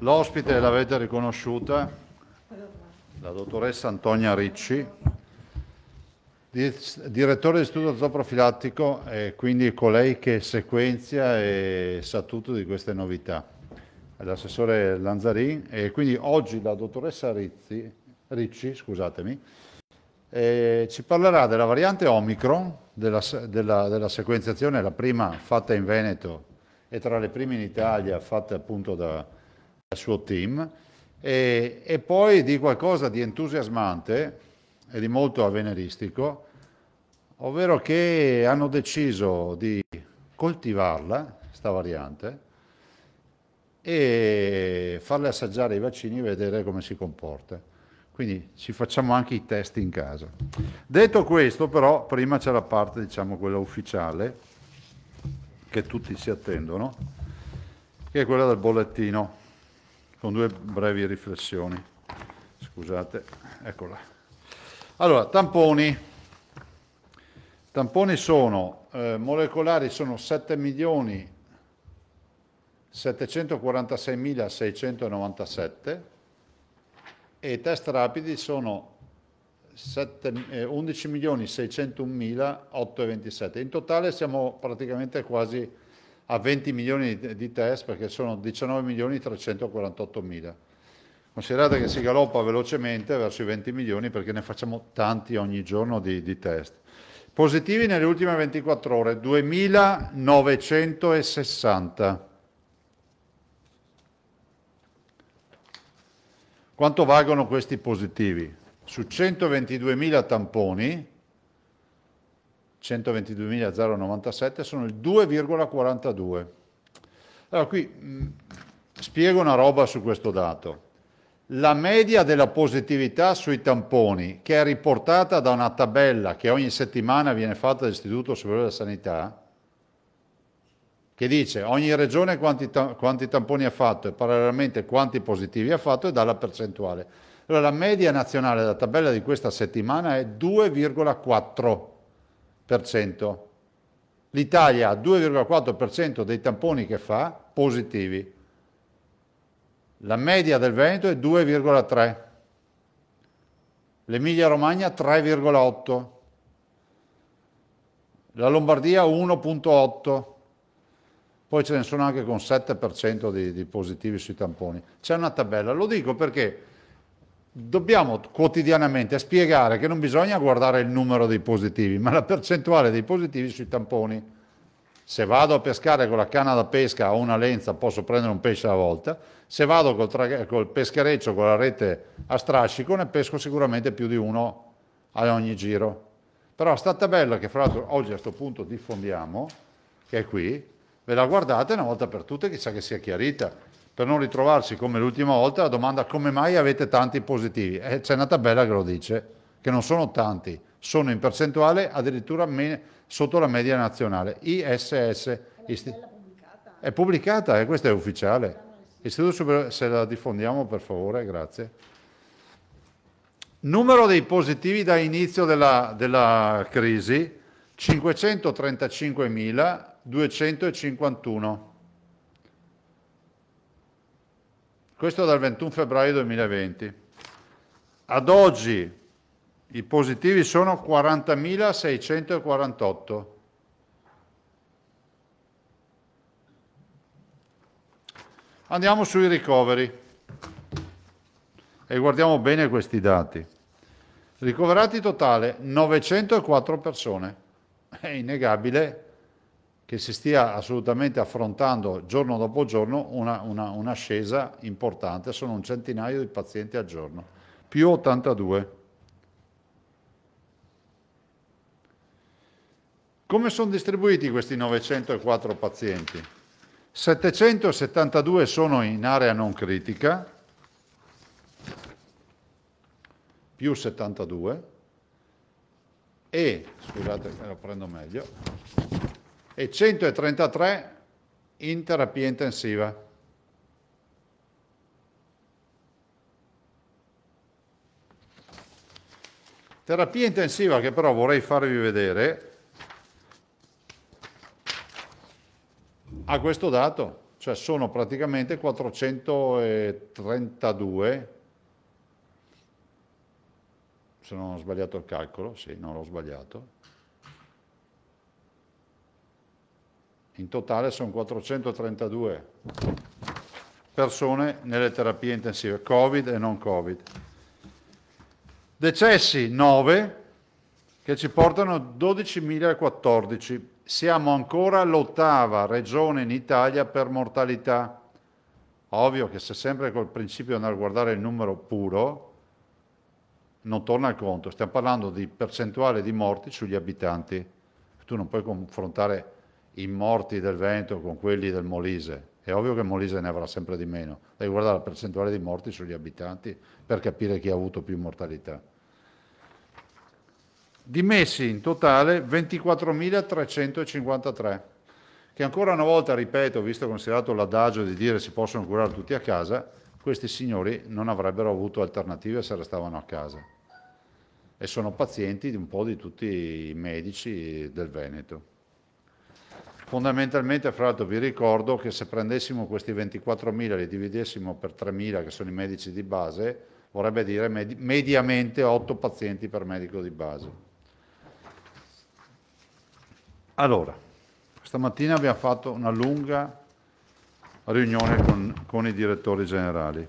L'ospite l'avete riconosciuta, la dottoressa Antonia Ricci, direttore di studio Zooprofilattico e quindi colei che sequenzia e sa tutto di queste novità, l'assessore Lanzarin e quindi oggi la dottoressa Rizzi, Ricci scusatemi, eh, ci parlerà della variante Omicron, della, della, della sequenziazione, la prima fatta in Veneto e tra le prime in Italia fatte appunto da al suo team e, e, poi di qualcosa di entusiasmante e di molto avveniristico, ovvero che hanno deciso di coltivarla, questa variante, e farle assaggiare i vaccini e vedere come si comporta. Quindi ci facciamo anche i test in casa. Detto questo, però, prima c'è la parte, diciamo, quella ufficiale, che tutti si attendono, che è quella del bollettino con due brevi riflessioni. Scusate, eccola. Allora, tamponi. Tamponi sono, eh, molecolari sono 7 milioni 746.697 e i test rapidi sono 11 eh, milioni 601.827. In totale siamo praticamente quasi a 20 milioni di test perché sono 19 milioni 348 mila. Considerate che si galoppa velocemente verso i 20 milioni perché ne facciamo tanti ogni giorno di, di test. Positivi nelle ultime 24 ore, 2960. Quanto valgono questi positivi? Su 122.000 tamponi, 122.097 sono il 2,42. Allora qui mh, spiego una roba su questo dato. La media della positività sui tamponi, che è riportata da una tabella che ogni settimana viene fatta dall'Istituto Superiore della Sanità, che dice ogni regione quanti, quanti tamponi ha fatto e parallelamente quanti positivi ha fatto e dà la percentuale. Allora la media nazionale della tabella di questa settimana è 2,4 L'Italia ha 2,4% dei tamponi che fa positivi. La media del Veneto è 2,3%. L'Emilia Romagna 3,8%. La Lombardia 1,8%. Poi ce ne sono anche con 7% di, di positivi sui tamponi. C'è una tabella, lo dico perché dobbiamo quotidianamente spiegare che non bisogna guardare il numero dei positivi, ma la percentuale dei positivi sui tamponi. Se vado a pescare con la canna da pesca o una lenza posso prendere un pesce alla volta, se vado col, col peschereccio, con la rete a strascico, ne pesco sicuramente più di uno a ogni giro. Però sta tabella che fra l'altro oggi a questo punto diffondiamo, che è qui, ve la guardate una volta per tutte, chissà che sia chiarita per non ritrovarsi come l'ultima volta la domanda come mai avete tanti positivi. E eh, c'è una tabella che lo dice, che non sono tanti, sono in percentuale addirittura sotto la media nazionale. ISS. È, pubblicata. è pubblicata e eh, questa è ufficiale. Istituto Superiore, se la diffondiamo per favore, grazie. Numero dei positivi da inizio della, della crisi, 535.251. Questo dal 21 febbraio 2020. Ad oggi i positivi sono 40.648. Andiamo sui ricoveri e guardiamo bene questi dati. Ricoverati totale 904 persone. È innegabile che si stia assolutamente affrontando giorno dopo giorno un'ascesa una, una importante, sono un centinaio di pazienti al giorno, più 82. Come sono distribuiti questi 904 pazienti? 772 sono in area non critica, più 72, e, scusate, lo prendo meglio, e 133 in terapia intensiva. Terapia intensiva che però vorrei farvi vedere a questo dato, cioè sono praticamente 432, se non ho sbagliato il calcolo, sì, non l'ho sbagliato, In totale sono 432 persone nelle terapie intensive, Covid e non Covid. Decessi 9 che ci portano a 12.014. Siamo ancora l'ottava regione in Italia per mortalità. Ovvio che se sempre col principio andare a guardare il numero puro, non torna al conto. Stiamo parlando di percentuale di morti sugli abitanti. Tu non puoi confrontare i morti del Veneto con quelli del Molise. È ovvio che Molise ne avrà sempre di meno. Devi guardare la percentuale di morti sugli abitanti per capire chi ha avuto più mortalità. Dimessi in totale 24.353, che ancora una volta, ripeto, visto considerato l'adagio di dire si possono curare tutti a casa, questi signori non avrebbero avuto alternative se restavano a casa. E sono pazienti di un po' di tutti i medici del Veneto. Fondamentalmente, fra l'altro, vi ricordo che se prendessimo questi 24.000 e li dividessimo per 3.000, che sono i medici di base, vorrebbe dire med mediamente 8 pazienti per medico di base. Allora, stamattina abbiamo fatto una lunga riunione con, con i direttori generali.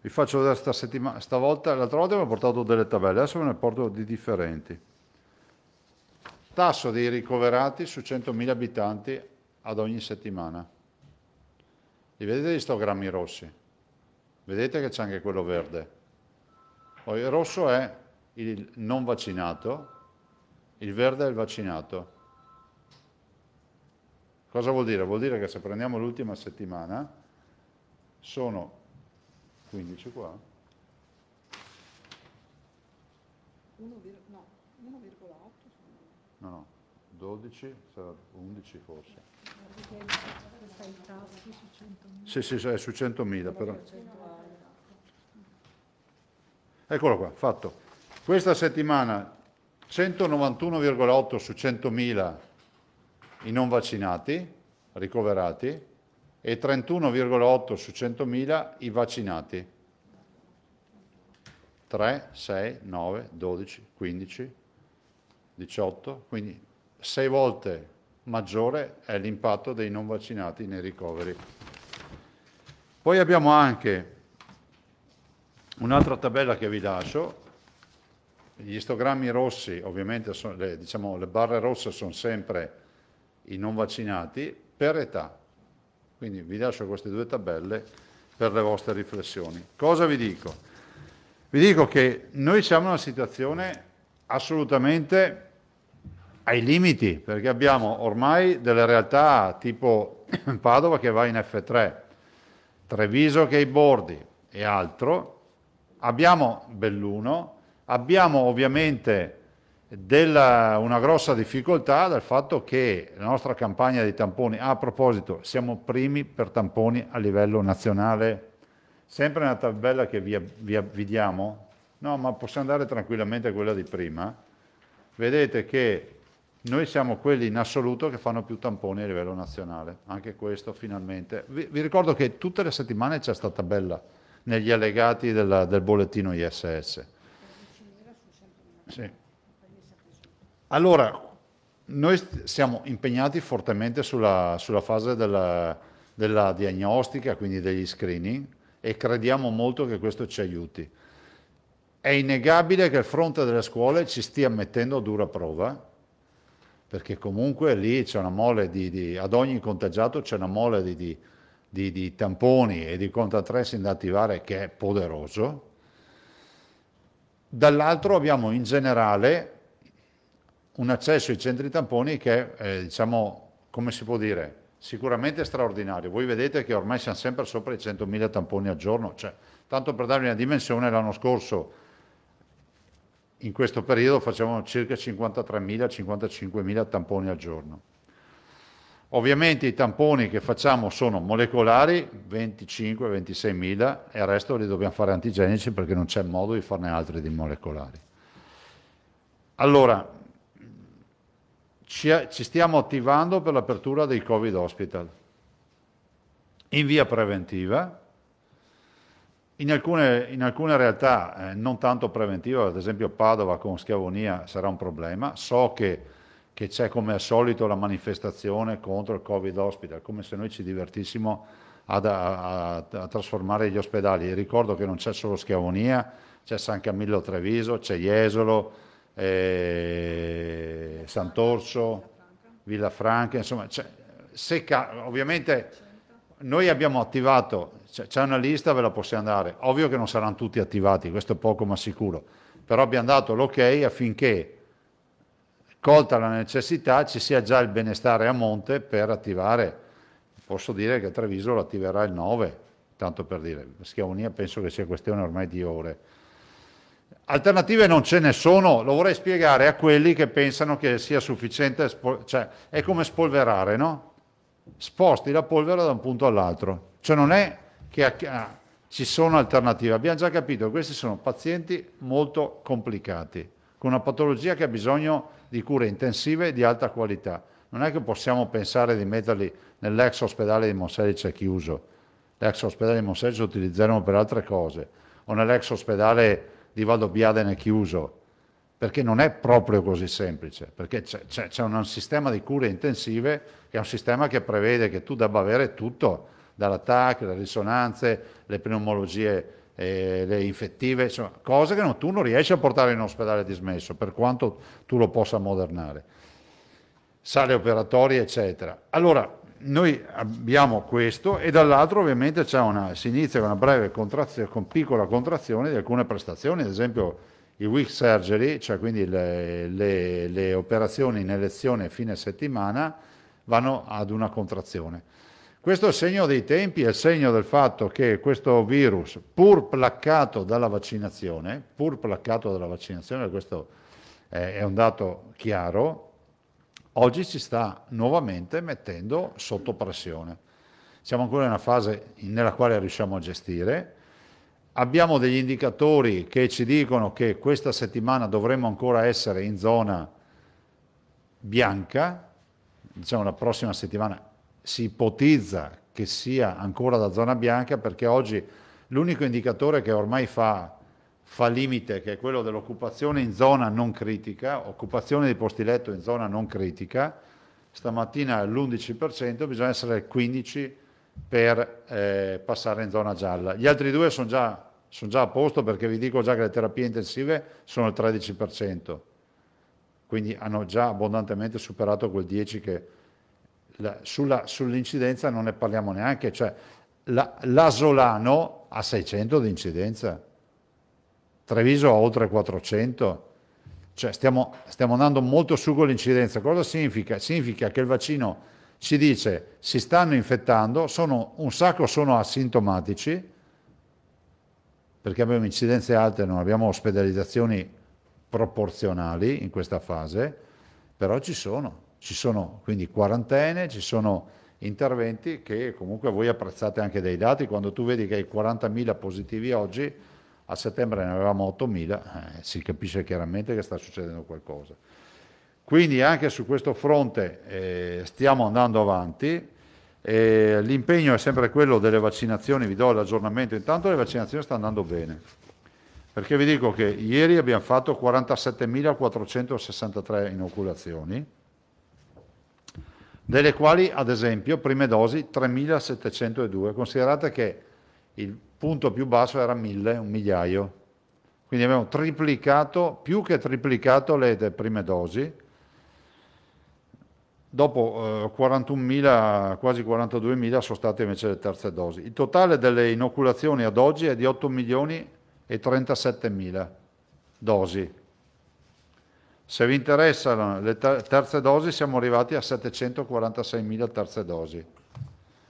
Vi faccio vedere stavolta, l'altra volta vi ho portato delle tabelle, adesso ve ne porto di differenti. Tasso dei ricoverati su 100.000 abitanti ad ogni settimana. Li vedete gli stogrammi rossi? Vedete che c'è anche quello verde. Poi il rosso è il non vaccinato, il verde è il vaccinato. Cosa vuol dire? Vuol dire che se prendiamo l'ultima settimana sono 15 qua. 1,5. No, no, 12, 11 forse. Sì, sì, è su 100.000 però. Eccolo qua, fatto. Questa settimana 191,8 su 100.000 i non vaccinati, ricoverati, e 31,8 su 100.000 i vaccinati. 3, 6, 9, 12, 15, 18, quindi sei volte maggiore è l'impatto dei non vaccinati nei ricoveri. Poi abbiamo anche un'altra tabella che vi lascio, gli istogrammi rossi, ovviamente sono, le, diciamo, le barre rosse sono sempre i non vaccinati per età, quindi vi lascio queste due tabelle per le vostre riflessioni. Cosa vi dico? Vi dico che noi siamo in una situazione assolutamente ai limiti, perché abbiamo ormai delle realtà tipo Padova che va in F3, Treviso che è ai bordi e altro, abbiamo Belluno, abbiamo ovviamente della, una grossa difficoltà dal fatto che la nostra campagna di tamponi, ah, a proposito, siamo primi per tamponi a livello nazionale, sempre nella tabella che vi, vi, vi diamo, No, ma possiamo andare tranquillamente a quella di prima. Vedete che noi siamo quelli in assoluto che fanno più tamponi a livello nazionale. Anche questo finalmente. Vi, vi ricordo che tutte le settimane c'è stata bella negli allegati della, del bollettino ISS. Sì. Allora, noi siamo impegnati fortemente sulla, sulla fase della, della diagnostica, quindi degli screening, e crediamo molto che questo ci aiuti. È innegabile che il fronte delle scuole ci stia mettendo a dura prova, perché comunque lì c'è una mole di, di ad ogni contagiato c'è una mole di, di, di tamponi e di contatresi da attivare che è poderoso. Dall'altro abbiamo in generale un accesso ai centri tamponi che è, eh, diciamo, come si può dire, sicuramente straordinario. Voi vedete che ormai siamo sempre sopra i 100.000 tamponi al giorno, cioè, tanto per darvi una dimensione, l'anno scorso in questo periodo facciamo circa 53.000-55.000 tamponi al giorno. Ovviamente i tamponi che facciamo sono molecolari, 25-26.000, e il resto li dobbiamo fare antigenici perché non c'è modo di farne altri di molecolari. Allora, ci, ci stiamo attivando per l'apertura dei Covid hospital in via preventiva, in alcune, in alcune realtà eh, non tanto preventiva, ad esempio Padova con Schiavonia sarà un problema. So che, che c'è come al solito la manifestazione contro il Covid hospital, come se noi ci divertissimo ad, a, a, a, trasformare gli ospedali. Ricordo che non c'è solo Schiavonia, c'è San Camillo Treviso, c'è Jesolo, eh, Sant'Orso, Franca, insomma, ovviamente noi abbiamo attivato, c'è una lista, ve la possiamo dare, ovvio che non saranno tutti attivati, questo è poco ma sicuro, però abbiamo dato l'ok affinché colta la necessità ci sia già il benestare a monte per attivare, posso dire che Treviso lo attiverà il 9, tanto per dire, Schiavonia penso che sia questione ormai di ore. Alternative non ce ne sono, lo vorrei spiegare a quelli che pensano che sia sufficiente, cioè è come spolverare, no? sposti la polvere da un punto all'altro. Cioè non è che ah, ci sono alternative, abbiamo già capito, questi sono pazienti molto complicati, con una patologia che ha bisogno di cure intensive e di alta qualità. Non è che possiamo pensare di metterli nell'ex ospedale di Monselice chiuso, l'ex ospedale di Monselice lo utilizzeremo per altre cose, o nell'ex ospedale di Valdobbiadene chiuso, perché non è proprio così semplice, perché c'è, c'è, c'è un, sistema di cure intensive che è un sistema che prevede che tu debba avere tutto, dall'attacco, le risonanze, le pneumologie, eh, le infettive, insomma, cose che non, tu non riesci a portare in ospedale dismesso, per quanto tu lo possa modernare. Sale operatorie, eccetera. Allora, noi abbiamo questo e dall'altro ovviamente una, si inizia con una breve contrazione, con piccola contrazione di alcune prestazioni, ad esempio il week surgery, cioè quindi le, le, le operazioni in elezione fine settimana, vanno ad una contrazione. Questo è il segno dei tempi, è il segno del fatto che questo virus, pur placcato dalla vaccinazione, pur placcato dalla vaccinazione, questo è un dato chiaro, oggi ci sta nuovamente mettendo sotto pressione. Siamo ancora in una fase nella quale riusciamo a gestire, abbiamo degli indicatori che ci dicono che questa settimana dovremmo ancora essere in zona bianca, diciamo la prossima settimana si ipotizza che sia ancora la zona bianca perché oggi l'unico indicatore che ormai fa, fa limite, che è quello dell'occupazione in zona non critica, occupazione di posti letto in zona non critica, stamattina è l'11%, bisogna essere al 15% per eh, passare in zona gialla. Gli altri due sono già, son già a posto perché vi dico già che le terapie intensive sono il 13%, quindi hanno già abbondantemente superato quel 10% che sull'incidenza non ne parliamo neanche, cioè l'Asolano ha 600 di incidenza, Treviso ha oltre 400, cioè stiamo, stiamo andando molto su con l'incidenza. Cosa significa? Significa che il vaccino si dice si stanno infettando, sono, un sacco sono asintomatici, perché abbiamo incidenze alte, non abbiamo ospedalizzazioni proporzionali in questa fase, però ci sono, ci sono quindi quarantene, ci sono interventi che comunque voi apprezzate anche dai dati, quando tu vedi che hai 40.000 positivi oggi, a settembre ne avevamo 8.000, eh, si capisce chiaramente che sta succedendo qualcosa. Quindi anche su questo fronte eh, stiamo andando avanti, eh, l'impegno è sempre quello delle vaccinazioni, vi do l'aggiornamento, intanto le vaccinazioni stanno andando bene, perché vi dico che ieri abbiamo fatto 47.463 inoculazioni, delle quali ad esempio prime dosi 3.702, considerate che il punto più basso era 1.000, un migliaio, quindi abbiamo triplicato, più che triplicato le prime dosi, dopo eh, 41.000, quasi 42.000 sono state invece le terze dosi. Il totale delle inoculazioni ad oggi è di 8 milioni e 37.000 dosi. Se vi interessano le terze dosi siamo arrivati a 746.000 terze dosi.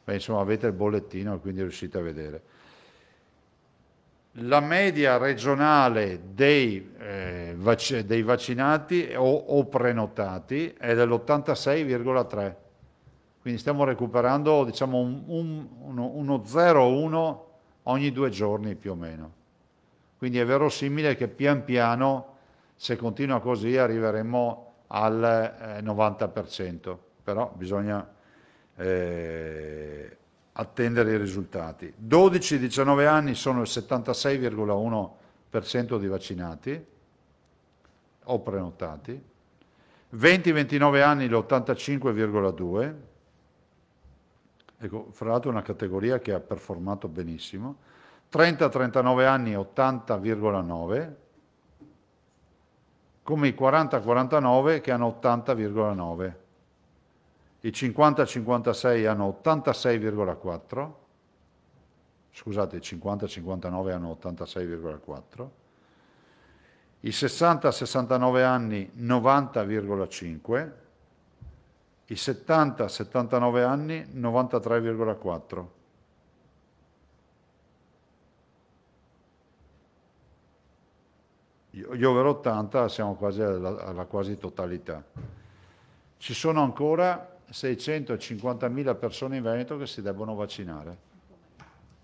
Beh, insomma avete il bollettino e quindi riuscite a vedere la media regionale dei, eh, vac dei vaccinati o, o, prenotati è dell'86,3. Quindi stiamo recuperando diciamo, un, un, uno, uno 0,1 ogni due giorni più o meno. Quindi è verosimile che pian piano, se continua così, arriveremo al eh, 90%. Però bisogna... Eh, attendere i risultati. 12-19 anni sono il 76,1% di vaccinati o prenotati, 20-29 anni l'85,2%, ecco, fra l'altro una categoria che ha performato benissimo, 30-39 anni 80,9%, come i 40-49 che hanno 80,9% i 50-56 hanno 86,4, scusate, i 50-59 hanno 86,4, i 60-69 anni 90,5, i 70-79 anni 93,4. Gli over 80 siamo quasi alla, alla quasi totalità. Ci sono ancora 650.000 persone in Veneto che si debbono vaccinare,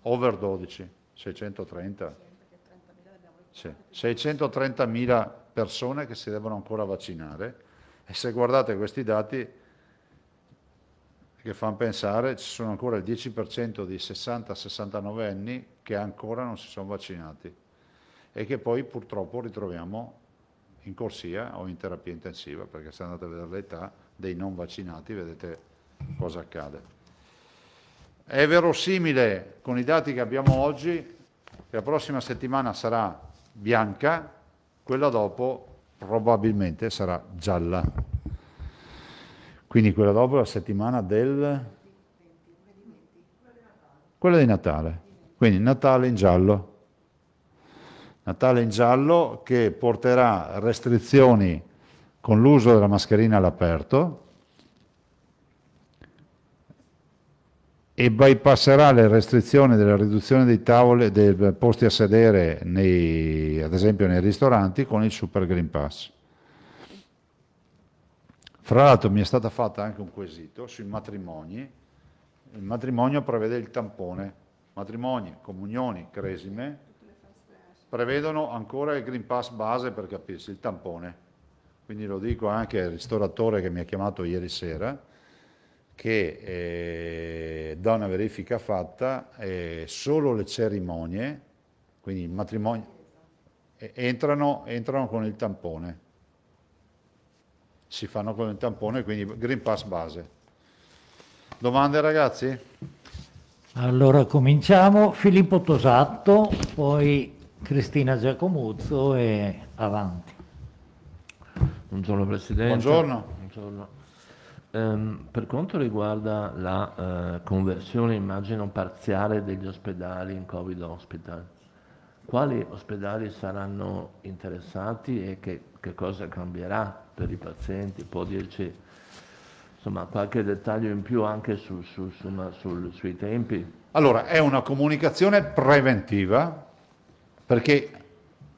over 12, 630. Sì. 630.000 persone che si devono ancora vaccinare e se guardate questi dati che fanno pensare ci sono ancora il 10% di 60-69 anni che ancora non si sono vaccinati e che poi purtroppo ritroviamo in corsia o in terapia intensiva perché se andate a vedere l'età dei non vaccinati, vedete cosa accade. È verosimile con i dati che abbiamo oggi che la prossima settimana sarà bianca, quella dopo probabilmente sarà gialla. Quindi quella dopo è la settimana del... quella di Natale. Quindi Natale in giallo. Natale in giallo che porterà restrizioni con l'uso della mascherina all'aperto e bypasserà le restrizioni della riduzione dei tavoli, dei posti a sedere, nei, ad esempio nei ristoranti, con il Super Green Pass. Fra l'altro mi è stata fatta anche un quesito sui matrimoni. Il matrimonio prevede il tampone. Matrimoni, comunioni, cresime prevedono ancora il Green Pass base per capirsi, il tampone quindi lo dico anche al ristoratore che mi ha chiamato ieri sera, che eh, da una verifica fatta eh, solo le cerimonie, quindi il matrimonio, eh, entrano, entrano, con il tampone. Si fanno con il tampone, quindi Green Pass base. Domande ragazzi? Allora cominciamo, Filippo Tosatto, poi Cristina Giacomuzzo e avanti. Buongiorno Presidente. Buongiorno. Buongiorno. Um, per quanto riguarda la uh, conversione, immagino, parziale degli ospedali in Covid Hospital, quali ospedali saranno interessati e che, che cosa cambierà per i pazienti? Può dirci insomma, qualche dettaglio in più anche su, su, insomma, sul, sui tempi? Allora, è una comunicazione preventiva perché,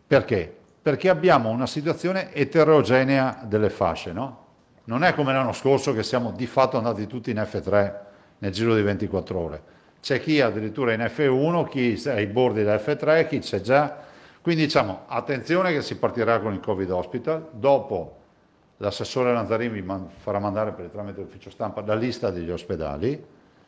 perché perché abbiamo una situazione eterogenea delle fasce, no? Non è come l'anno scorso che siamo di fatto andati tutti in F3 nel giro di 24 ore. C'è chi addirittura in F1, chi è ai bordi da F3, chi c'è già. Quindi diciamo, attenzione che si partirà con il Covid Hospital, dopo l'assessore Lanzarini vi farà mandare per il tramite dell'ufficio stampa la lista degli ospedali,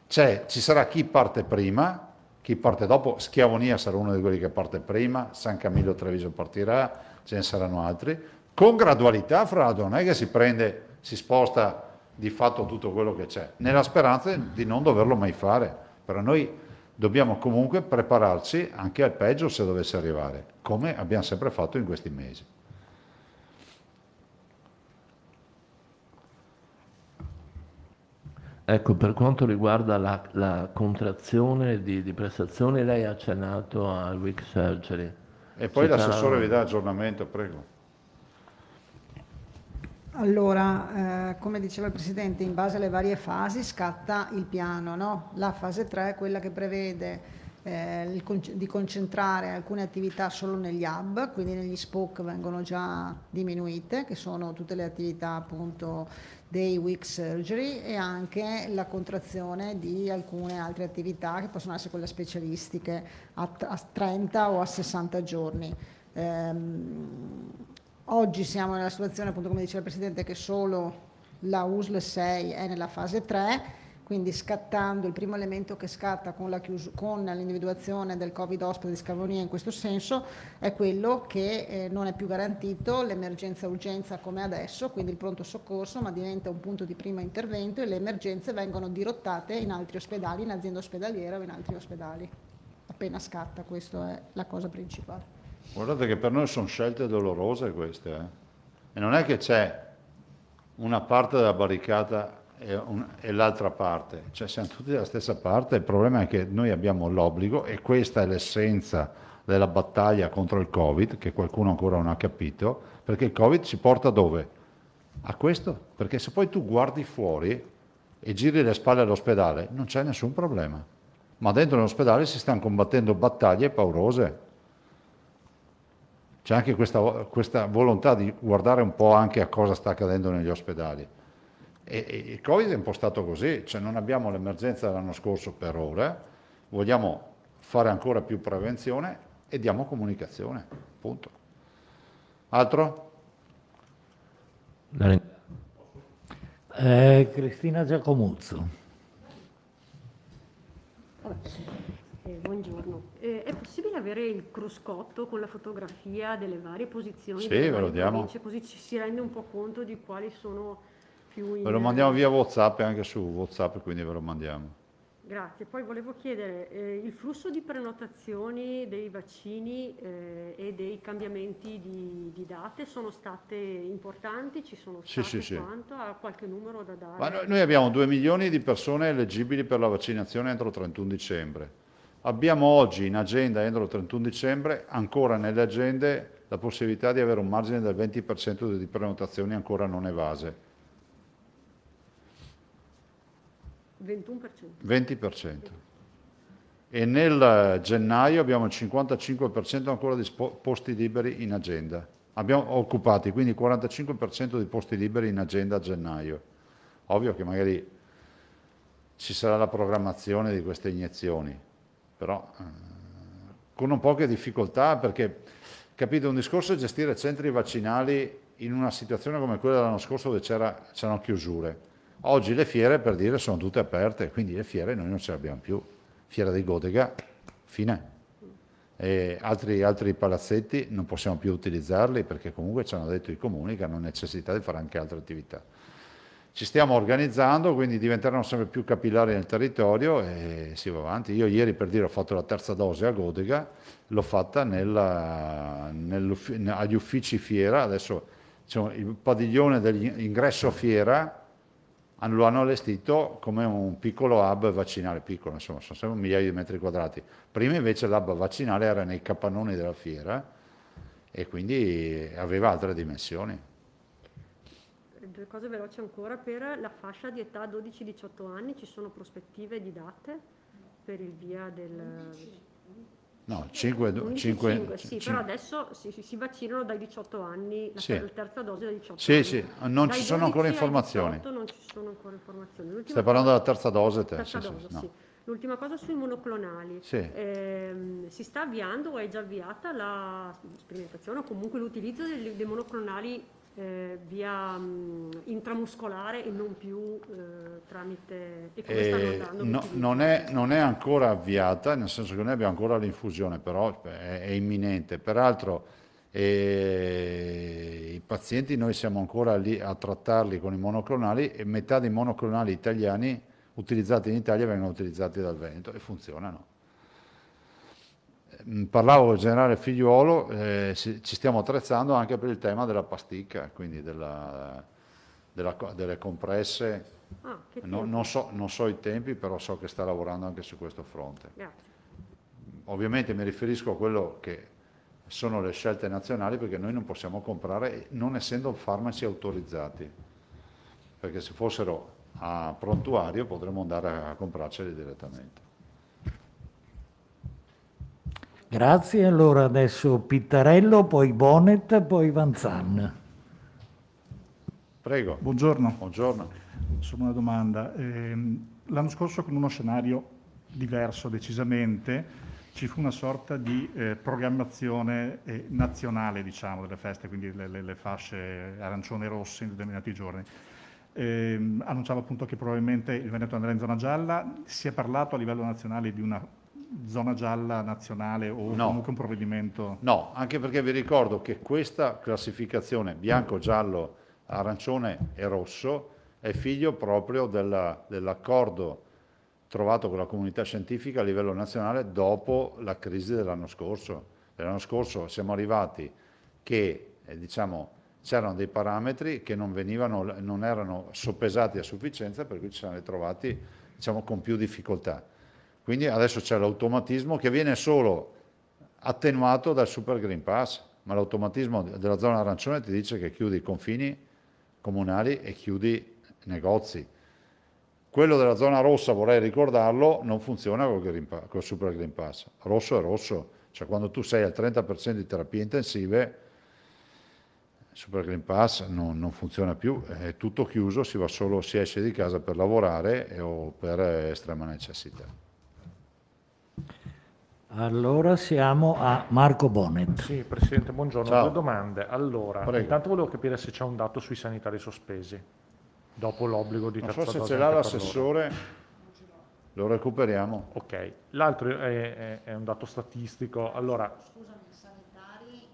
ci sarà chi parte prima, chi parte dopo, Schiavonia sarà uno di quelli che parte prima, San Camillo Treviso partirà, ce ne saranno altri, con gradualità fra l'altro, non è che si prende, si sposta di fatto tutto quello che c'è, nella speranza di non doverlo mai fare, però noi dobbiamo comunque prepararci anche al peggio se dovesse arrivare, come abbiamo sempre fatto in questi mesi. Ecco, per quanto riguarda la, la contrazione di, di, prestazioni, lei ha accennato al week surgery. E poi Ci l'assessore sarà... vi dà aggiornamento, prego. Allora, eh, come diceva il Presidente, in base alle varie fasi scatta il piano. No? La fase 3 è quella che prevede eh, con- di concentrare alcune attività solo negli hub, quindi negli SPOC vengono già diminuite, che sono tutte le attività appunto dei weak surgery e anche la contrazione di alcune altre attività che possono essere quelle specialistiche a, 30 o a 60 giorni. Ehm, oggi siamo nella situazione, appunto come diceva il Presidente, che solo la USL 6 è nella fase 3 quindi scattando il primo elemento che scatta con, l'individuazione del Covid ospite di Scavonia in questo senso è quello che eh, non è più garantito l'emergenza urgenza come adesso, quindi il pronto soccorso, ma diventa un punto di primo intervento e le emergenze vengono dirottate in altri ospedali, in azienda ospedaliera o in altri ospedali. Appena scatta, questa è la cosa principale. Guardate che per noi sono scelte dolorose queste, eh? e non è che c'è una parte della barricata e, e l'altra parte, cioè siamo tutti dalla stessa parte, il problema è che noi abbiamo l'obbligo e questa è l'essenza della battaglia contro il Covid, che qualcuno ancora non ha capito, perché il Covid ci porta dove? A questo, perché se poi tu guardi fuori e giri le spalle all'ospedale, non c'è nessun problema, ma dentro l'ospedale si stanno combattendo battaglie paurose. C'è anche questa, questa volontà di guardare un po' anche a cosa sta accadendo negli ospedali. E, e il Covid è impostato così, cioè non abbiamo l'emergenza dell'anno scorso per ora, vogliamo fare ancora più prevenzione e diamo comunicazione, punto. Altro? Eh, Cristina Giacomuzzo. Eh, buongiorno, eh, è possibile avere il cruscotto con la fotografia delle varie posizioni? Sì, ve lo diamo. Province, cioè, così ci si rende un po' conto di quali sono più in... Ve lo mandiamo via WhatsApp e anche su WhatsApp, quindi ve lo mandiamo. Grazie, poi volevo chiedere eh, il flusso di prenotazioni dei vaccini eh, e dei cambiamenti di, di, date sono state importanti? Ci sono state sì, sì, quanto? Sì. Ha qualche numero da dare? Noi, noi abbiamo 2 milioni di persone eleggibili per la vaccinazione entro il 31 dicembre. Abbiamo oggi in agenda entro il 31 dicembre ancora nelle agende la possibilità di avere un margine del 20% di prenotazioni ancora non evase 21%. 20%. E nel gennaio abbiamo il 55% ancora di posti liberi in agenda. Abbiamo occupati quindi il 45% di posti liberi in agenda a gennaio. Ovvio che magari ci sarà la programmazione di queste iniezioni, però eh, con un po' poche difficoltà perché, capite, un discorso è gestire centri vaccinali in una situazione come quella dell'anno scorso dove c'erano chiusure Oggi le fiere, per dire, sono tutte aperte, quindi le fiere noi non ce le abbiamo più. Fiera di Godega, fine. E altri, altri palazzetti non possiamo più utilizzarli perché comunque ci hanno detto i comuni che hanno necessità di fare anche altre attività. Ci stiamo organizzando, quindi diventeranno sempre più capillari nel territorio e si va avanti. Io ieri per dire ho fatto la terza dose a Godega, l'ho fatta nella, agli uffici fiera, adesso diciamo, il padiglione dell'ingresso fiera lo hanno allestito come un piccolo hub vaccinale, piccolo, insomma, sono sempre migliaia di metri quadrati. Prima invece l'hub vaccinale era nei capannoni della fiera e quindi aveva altre dimensioni. Due cose veloci ancora, per la fascia di età 12-18 anni ci sono prospettive di date per il via del... 11. No, 5, 25, 5, sì, però adesso si, si, vaccinano dai 18 anni, la sì. terza dose dai 18 sì, anni. Sì, sì, non ci, ci sono ancora informazioni. Non ci sono ancora informazioni. Stai parlando della terza dose te? Terza sì, dose, sì. No. L'ultima cosa sui monoclonali. Sì. Eh, si sta avviando o è già avviata la sperimentazione o comunque l'utilizzo dei, dei monoclonali eh, via mh, mm, intramuscolare e non più eh, tramite... E come eh, stanno andando? No, non, è, non, è, ancora avviata, nel senso che noi abbiamo ancora l'infusione, però eh, è, è imminente. Peraltro eh, i pazienti noi siamo ancora lì a trattarli con i monoclonali e metà dei monoclonali italiani utilizzati in Italia vengono utilizzati dal Veneto e funzionano. Mm, parlavo del generale Figliuolo, eh, ci stiamo attrezzando anche per il tema della pasticca, quindi della, della, delle compresse. Ah, no, non, so, non, so, i tempi, però so che sta lavorando anche su questo fronte. Grazie. Ovviamente mi riferisco a quello che sono le scelte nazionali perché noi non possiamo comprare non essendo farmaci autorizzati, perché se fossero a prontuario potremmo andare a comprarceli direttamente. Grazie, allora adesso Pittarello, poi Bonnet, poi Vanzan. Prego. Buongiorno. Buongiorno. Solo una domanda. Ehm, l'anno scorso con uno scenario diverso decisamente ci fu una sorta di eh, programmazione eh, nazionale diciamo, delle feste, quindi le, le, le fasce arancione e rosse in determinati giorni. Eh, annunciava appunto che probabilmente il Veneto andrà in zona gialla, si è parlato a livello nazionale di una zona gialla nazionale o no, comunque un provvedimento? No, anche perché vi ricordo che questa classificazione bianco, giallo, arancione e rosso è figlio proprio della, dell'accordo trovato con la comunità scientifica a livello nazionale dopo la crisi dell'anno scorso. L'anno scorso siamo arrivati che eh, diciamo, c'erano dei parametri che non, venivano, non erano soppesati a sufficienza, per cui ci siamo ritrovati diciamo, con più difficoltà. Quindi adesso c'è l'automatismo che viene solo attenuato dal Super Green Pass, ma l'automatismo della zona arancione ti dice che chiudi i confini comunali e chiudi i negozi. Quello della zona rossa, vorrei ricordarlo, non funziona col, Green Pass, col Super Green Pass. Rosso è rosso, cioè quando tu sei al 30% di terapie intensive, Super Green Pass non, non, funziona più, è tutto chiuso, si, va solo, si esce di casa per lavorare o per estrema necessità. Allora siamo a Marco Bonnet. Sì, Presidente, buongiorno. Ciao. Due domande. Allora, Prego. intanto volevo capire se c'è un dato sui sanitari sospesi, dopo l'obbligo di terza Non so se ce l'ha l'assessore, lo recuperiamo. Ok. L'altro è, è, è, un dato statistico. Allora... Scusami, i sanitari...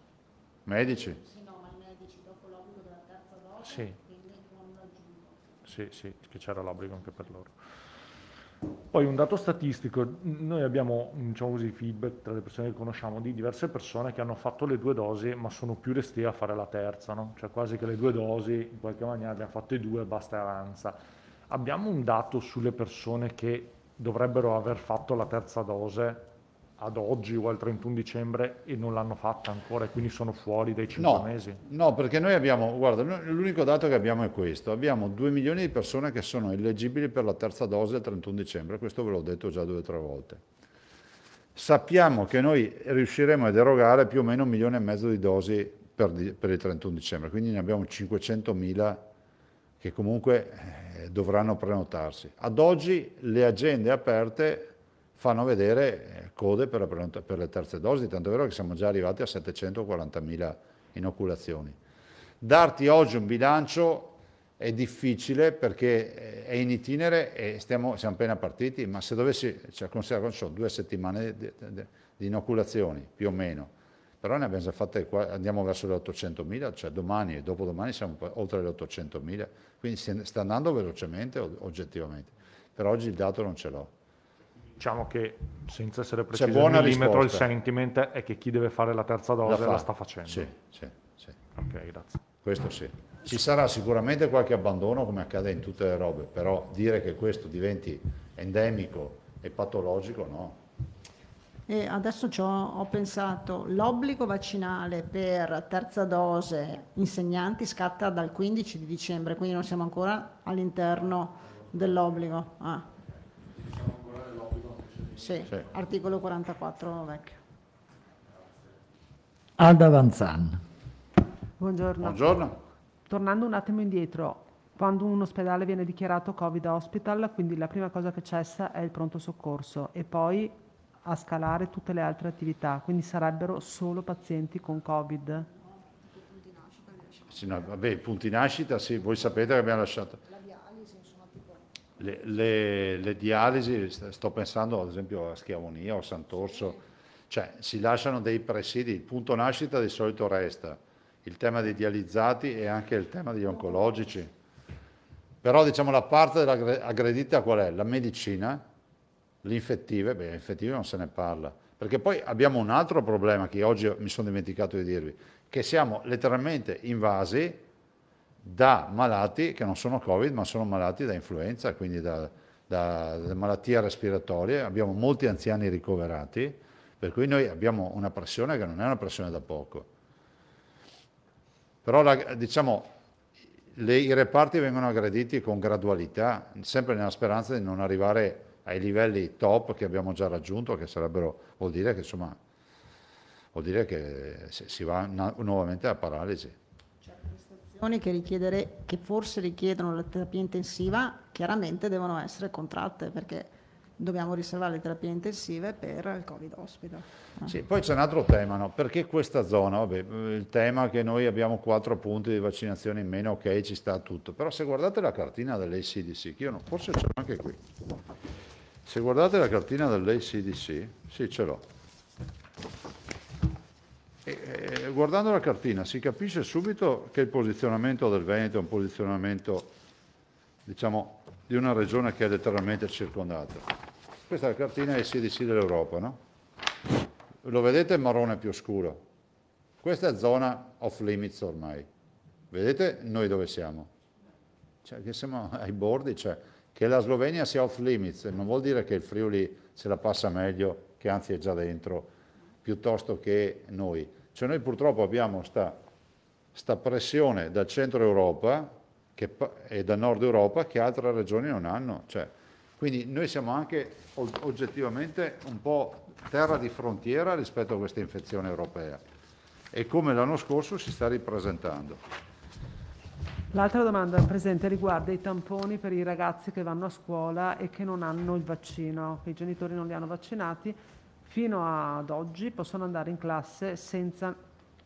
Medici? Sì, no, ma i medici dopo l'obbligo della terza dose, sì. quindi non aggiungo. Sì, sì, che c'era l'obbligo anche per loro. Poi un dato statistico, noi abbiamo diciamo così, feedback tra le persone che conosciamo di diverse persone che hanno fatto le due dosi ma sono più restie a fare la terza, no? cioè quasi che le due dosi in qualche maniera abbiamo fatto i due, basta e avanza. Abbiamo un dato sulle persone che dovrebbero aver fatto la terza dose ad oggi o al 31 dicembre e non l'hanno fatta ancora e quindi sono fuori dai 5 no, mesi? No, perché noi abbiamo, guarda, l'unico dato che abbiamo è questo, abbiamo 2 milioni di persone che sono elegibili per la terza dose al 31 dicembre, questo ve l'ho detto già due o tre volte. Sappiamo che noi riusciremo ad erogare più o meno un milione e mezzo di dosi per, per il 31 dicembre, quindi ne abbiamo 500 mila che comunque eh, dovranno prenotarsi. Ad oggi le agende aperte fanno vedere eh, code per, la, per le terze dosi, tanto è vero che siamo già arrivati a 740.000 inoculazioni. Darti oggi un bilancio è difficile perché eh, è in itinere e stiamo, siamo appena partiti, ma se dovessi, cioè, considero che sono due settimane di, di, inoculazioni, più o meno, però ne abbiamo già fatte, andiamo verso le 800.000, cioè domani e dopodomani siamo oltre le 800.000, quindi sta andando velocemente oggettivamente, per oggi il dato non ce l'ho diciamo che senza essere preciso il millimetro risposta. il sentiment è che chi deve fare la terza dose la, la sta facendo. Sì, sì, sì. Ok, grazie. Questo sì. Ci sarà sicuramente qualche abbandono come accade in tutte le robe, però dire che questo diventi endemico e patologico no. E adesso ho pensato, l'obbligo vaccinale per terza dose insegnanti scatta dal 15 di dicembre, quindi non siamo ancora all'interno dell'obbligo. Ah. Diciamo sì, articolo 44 vecchio. Alda Vanzan. Buongiorno. Buongiorno. Tornando un attimo indietro, quando un ospedale viene dichiarato Covid hospital, quindi la prima cosa che cessa è il pronto soccorso e poi a scalare tutte le altre attività, quindi sarebbero solo pazienti con Covid? Sì, no, vabbè, punti nascita, sì, voi sapete che abbiamo lasciato le, le, le, dialisi, sto pensando ad esempio a Schiavonia o a Sant'Orso, cioè si lasciano dei presidi, il punto nascita di solito resta, il tema dei dializzati e anche il tema degli oncologici. Però diciamo la parte aggredita qual è? La medicina, l'infettive, beh, infettive non se ne parla, perché poi abbiamo un altro problema che oggi mi sono dimenticato di dirvi, che siamo letteralmente invasi da malati che non sono Covid ma sono malati da influenza, quindi da, da, da malattie respiratorie. Abbiamo molti anziani ricoverati, per cui noi abbiamo una pressione che non è una pressione da poco. Però la, diciamo, le, i reparti vengono aggrediti con gradualità, sempre nella speranza di non arrivare ai livelli top che abbiamo già raggiunto, che sarebbero, vuol dire che, insomma, vuol dire che si va nuovamente a paralisi condizioni che, che forse richiedono la terapia intensiva chiaramente devono essere contratte perché dobbiamo riservare le terapie intensive per il Covid ospedale. Eh. Sì, poi c'è un altro tema, no? perché questa zona? Vabbè, il tema che noi abbiamo quattro punti di vaccinazione in meno, ok, ci sta tutto, però se guardate la cartina dell'ACDC, che io no, forse ce l'ho anche qui, se guardate la cartina dell'ACDC, sì ce l'ho, e, eh, guardando la cartina si capisce subito che il posizionamento del Veneto è un posizionamento diciamo, di una regione che è letteralmente circondata. Questa è la cartina del CDC dell'Europa, no? Lo vedete il marrone più scuro? Questa è zona off limits ormai. Vedete noi dove siamo? Cioè, che siamo ai bordi, cioè, che la Slovenia sia off limits non vuol dire che il Friuli se la passa meglio, che anzi è già dentro, piuttosto che noi cioè noi purtroppo abbiamo questa pressione dal centro Europa che, e dal nord Europa che altre regioni non hanno. Cioè, quindi noi siamo anche oggettivamente un po' terra di frontiera rispetto a questa infezione europea e come l'anno scorso si sta ripresentando. L'altra domanda presente riguarda i tamponi per i ragazzi che vanno a scuola e che non hanno il vaccino, che i genitori non li hanno vaccinati fino ad oggi possono andare in classe senza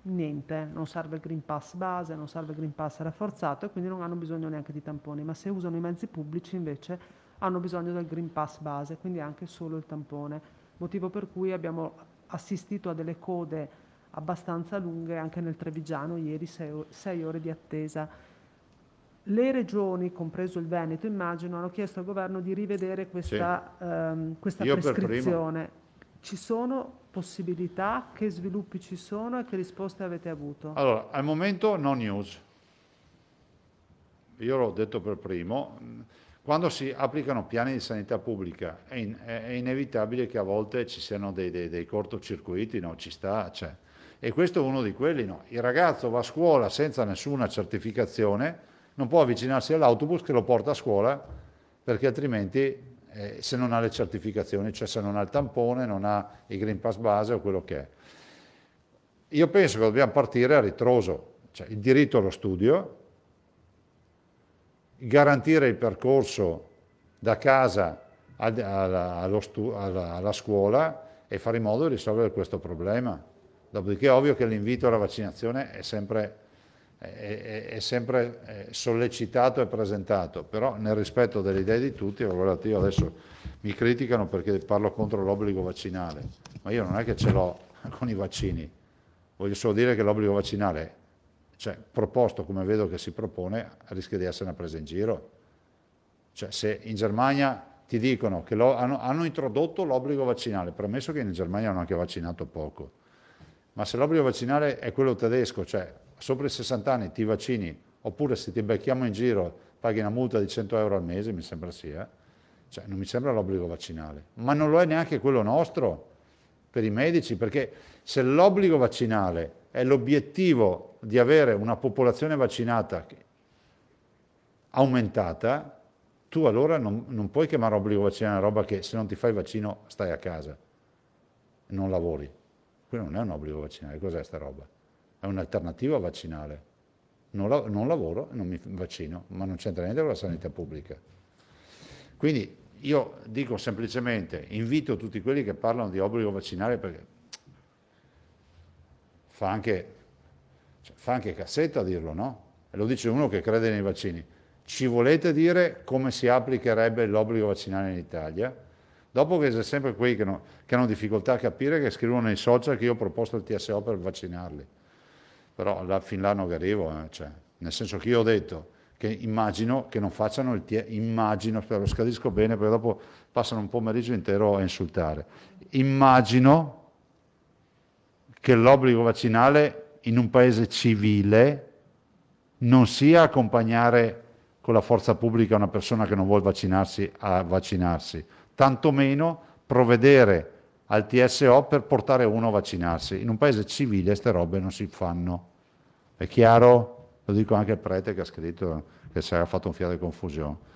niente, non serve il Green Pass base, non serve il Green Pass rafforzato e quindi non hanno bisogno neanche di tamponi, ma se usano i mezzi pubblici invece hanno bisogno del Green Pass base, quindi anche solo il tampone, motivo per cui abbiamo assistito a delle code abbastanza lunghe anche nel Trevigiano, ieri 6 ore di attesa. Le regioni, compreso il Veneto immagino, hanno chiesto al governo di rivedere questa, sì. ehm, questa prescrizione ci sono possibilità, che sviluppi ci sono e che risposte avete avuto? Allora, al momento no news. Io l'ho detto per primo, quando si applicano piani di sanità pubblica è, in, è inevitabile che a volte ci siano dei, dei, dei cortocircuiti, no? ci sta, cioè. E questo è uno di quelli, no? Il ragazzo va a scuola senza nessuna certificazione, non può avvicinarsi all'autobus che lo porta a scuola perché altrimenti eh, se non ha le certificazioni, cioè se non ha il tampone, non ha il Green Pass base o quello che è. Io penso che dobbiamo partire a ritroso, cioè il diritto allo studio, garantire il percorso da casa alla, alla, alla scuola e fare in modo di risolvere questo problema. Dopodiché è ovvio che l'invito alla vaccinazione è sempre è, è sempre eh, sollecitato e presentato, però nel rispetto delle idee di tutti, guardate io adesso mi criticano perché parlo contro l'obbligo vaccinale, ma io non è che ce l'ho con i vaccini, voglio solo dire che l'obbligo vaccinale, cioè proposto come vedo che si propone, rischia di essere una presa in giro. Cioè se in Germania ti dicono che hanno, hanno introdotto l'obbligo vaccinale, premesso che in Germania hanno anche vaccinato poco, ma se l'obbligo vaccinale è quello tedesco, cioè sopra i 60 anni ti vaccini, oppure se ti becchiamo in giro paghi una multa di 100 euro al mese, mi sembra sia, cioè, non mi sembra l'obbligo vaccinale, ma non lo è neanche quello nostro per i medici, perché se l'obbligo vaccinale è l'obiettivo di avere una popolazione vaccinata aumentata, tu allora non, non puoi chiamare obbligo vaccinale una roba che se non ti fai vaccino stai a casa, non lavori. Quello non è un obbligo vaccinale, cos'è sta roba? è un'alternativa vaccinale. Non, la, non lavoro e non mi vaccino, ma non c'entra niente con la sanità pubblica. Quindi io dico semplicemente, invito tutti quelli che parlano di obbligo vaccinale perché fa anche, cioè, fa anche cassetta a dirlo, no? E lo dice uno che crede nei vaccini. Ci volete dire come si applicherebbe l'obbligo vaccinale in Italia? Dopo che c'è sempre quelli che, no, che hanno difficoltà a capire, che scrivono nei social che io ho proposto il TSO per vaccinarli però là, fin là non arrivo, eh, cioè, nel senso che io ho detto che immagino che non facciano il TFR, immagino, lo scadisco bene perché dopo passano un pomeriggio intero a insultare, immagino che l'obbligo vaccinale in un paese civile non sia accompagnare con la forza pubblica una persona che non vuole vaccinarsi a vaccinarsi, tantomeno provvedere al TSO per portare uno a vaccinarsi. In un paese civile queste robe non si fanno. È chiaro? Lo dico anche al prete che ha scritto che si era fatto un fiato di confusione.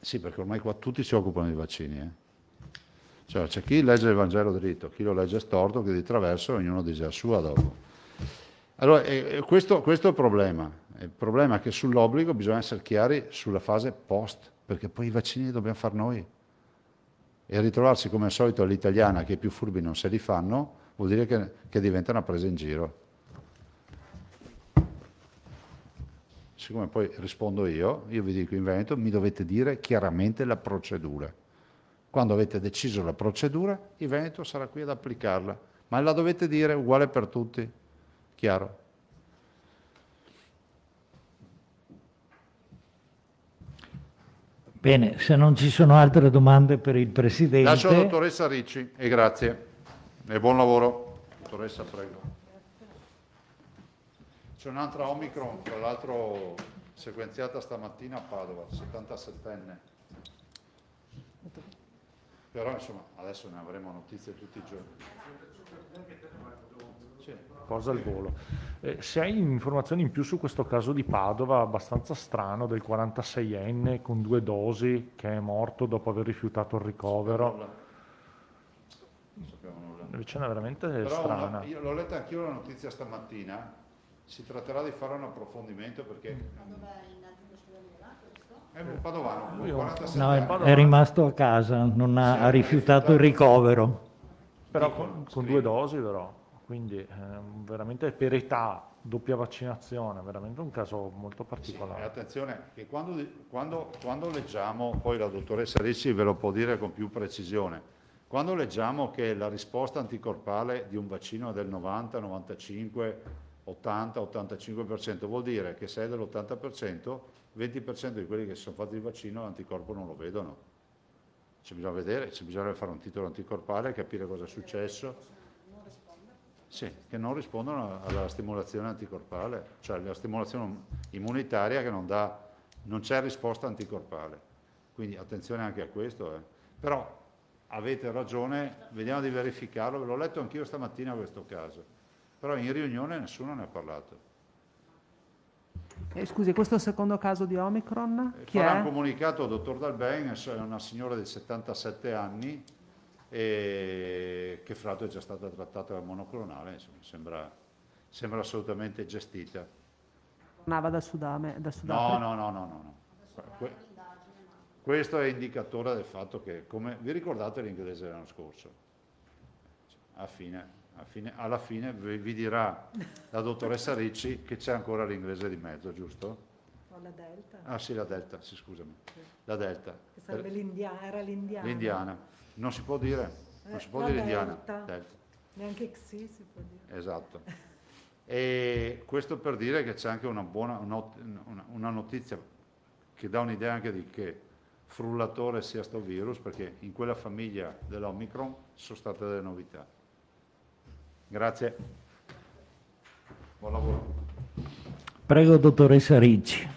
Sì, perché ormai qua tutti si occupano di vaccini. Eh. Cioè, c'è chi legge il Vangelo dritto, chi lo legge storto, chi di traverso, ognuno dice la sua dopo. Allora, eh, eh questo, questo è il problema. Il problema è che sull'obbligo bisogna essere chiari sulla fase post, perché poi i vaccini li dobbiamo fare noi e ritrovarsi come al solito all'italiana che i più furbi non se li fanno, vuol dire che, che diventa una presa in giro. Siccome poi rispondo io, io vi dico in Veneto, mi dovete dire chiaramente la procedura. Quando avete deciso la procedura, il Veneto sarà qui ad applicarla, ma la dovete dire uguale per tutti, chiaro? Bene, se non ci sono altre domande per il Presidente... Lascio la dottoressa Ricci e grazie e buon lavoro. Dottoressa, prego. C'è un'altra Omicron, tra l'altro sequenziata stamattina a Padova, 77enne. Però insomma adesso ne avremo notizie tutti i giorni cosa al volo. Eh, se hai informazioni in più su questo caso di Padova, abbastanza strano, del 46enne con due dosi che è morto dopo aver rifiutato il ricovero. Non nulla. Una vicenda veramente Però strana. Una, io l'ho letta anch'io la notizia stamattina, si tratterà di fare un approfondimento perché... è un padovano, un 47 no, è, è rimasto a casa, non ha, sì, ha rifiutato il ricovero. Però con, con due dosi però quindi eh, veramente per età, doppia vaccinazione, veramente un caso molto particolare. Sì, attenzione che quando, quando, quando, leggiamo, poi la dottoressa Ricci ve lo può dire con più precisione, quando leggiamo che la risposta anticorpale di un vaccino è del 90, 95, 80, 85%, vuol dire che se è dell'80%, 20% di quelli che si sono fatti il vaccino l'anticorpo non lo vedono. Ci bisogna vedere, ci bisogna fare un titolo anticorpale, capire cosa è successo sì, che non rispondono alla stimolazione anticorpale, cioè alla stimolazione immunitaria che non dà, non c'è risposta anticorpale. Quindi attenzione anche a questo. Eh. Però avete ragione, vediamo di verificarlo, ve l'ho letto anch'io stamattina questo caso, però in riunione nessuno ne ha parlato. Eh, scusi, questo è il secondo caso di Omicron? Eh, Chi Farà è? un comunicato al dottor Dalben, è una signora di 77 anni, e che fra l'altro è già stata trattata la monoclonale, insomma, sembra, sembra assolutamente gestita. Tornava da Sudame? Da no, no, no, no, no. no. questo è indicatore del fatto che, come vi ricordate l'inglese l'anno scorso, a fine Fine, alla fine vi, vi, dirà la dottoressa Ricci che c'è ancora l'inglese di mezzo, giusto? No, la Delta. Ah sì, la Delta, sì, scusami. La Delta. Che sarebbe l'indiana, era l'indiana. L'indiana. Non si può dire, non si può La dire Diana. Delta. Certo. Neanche XI si può dire. Esatto. E questo per dire che c'è anche una, buona, una notizia che dà un'idea anche di che frullatore sia sto virus, perché in quella famiglia dell'Omicron sono state delle novità. Grazie. Buon lavoro. Prego, dottoressa Ricci.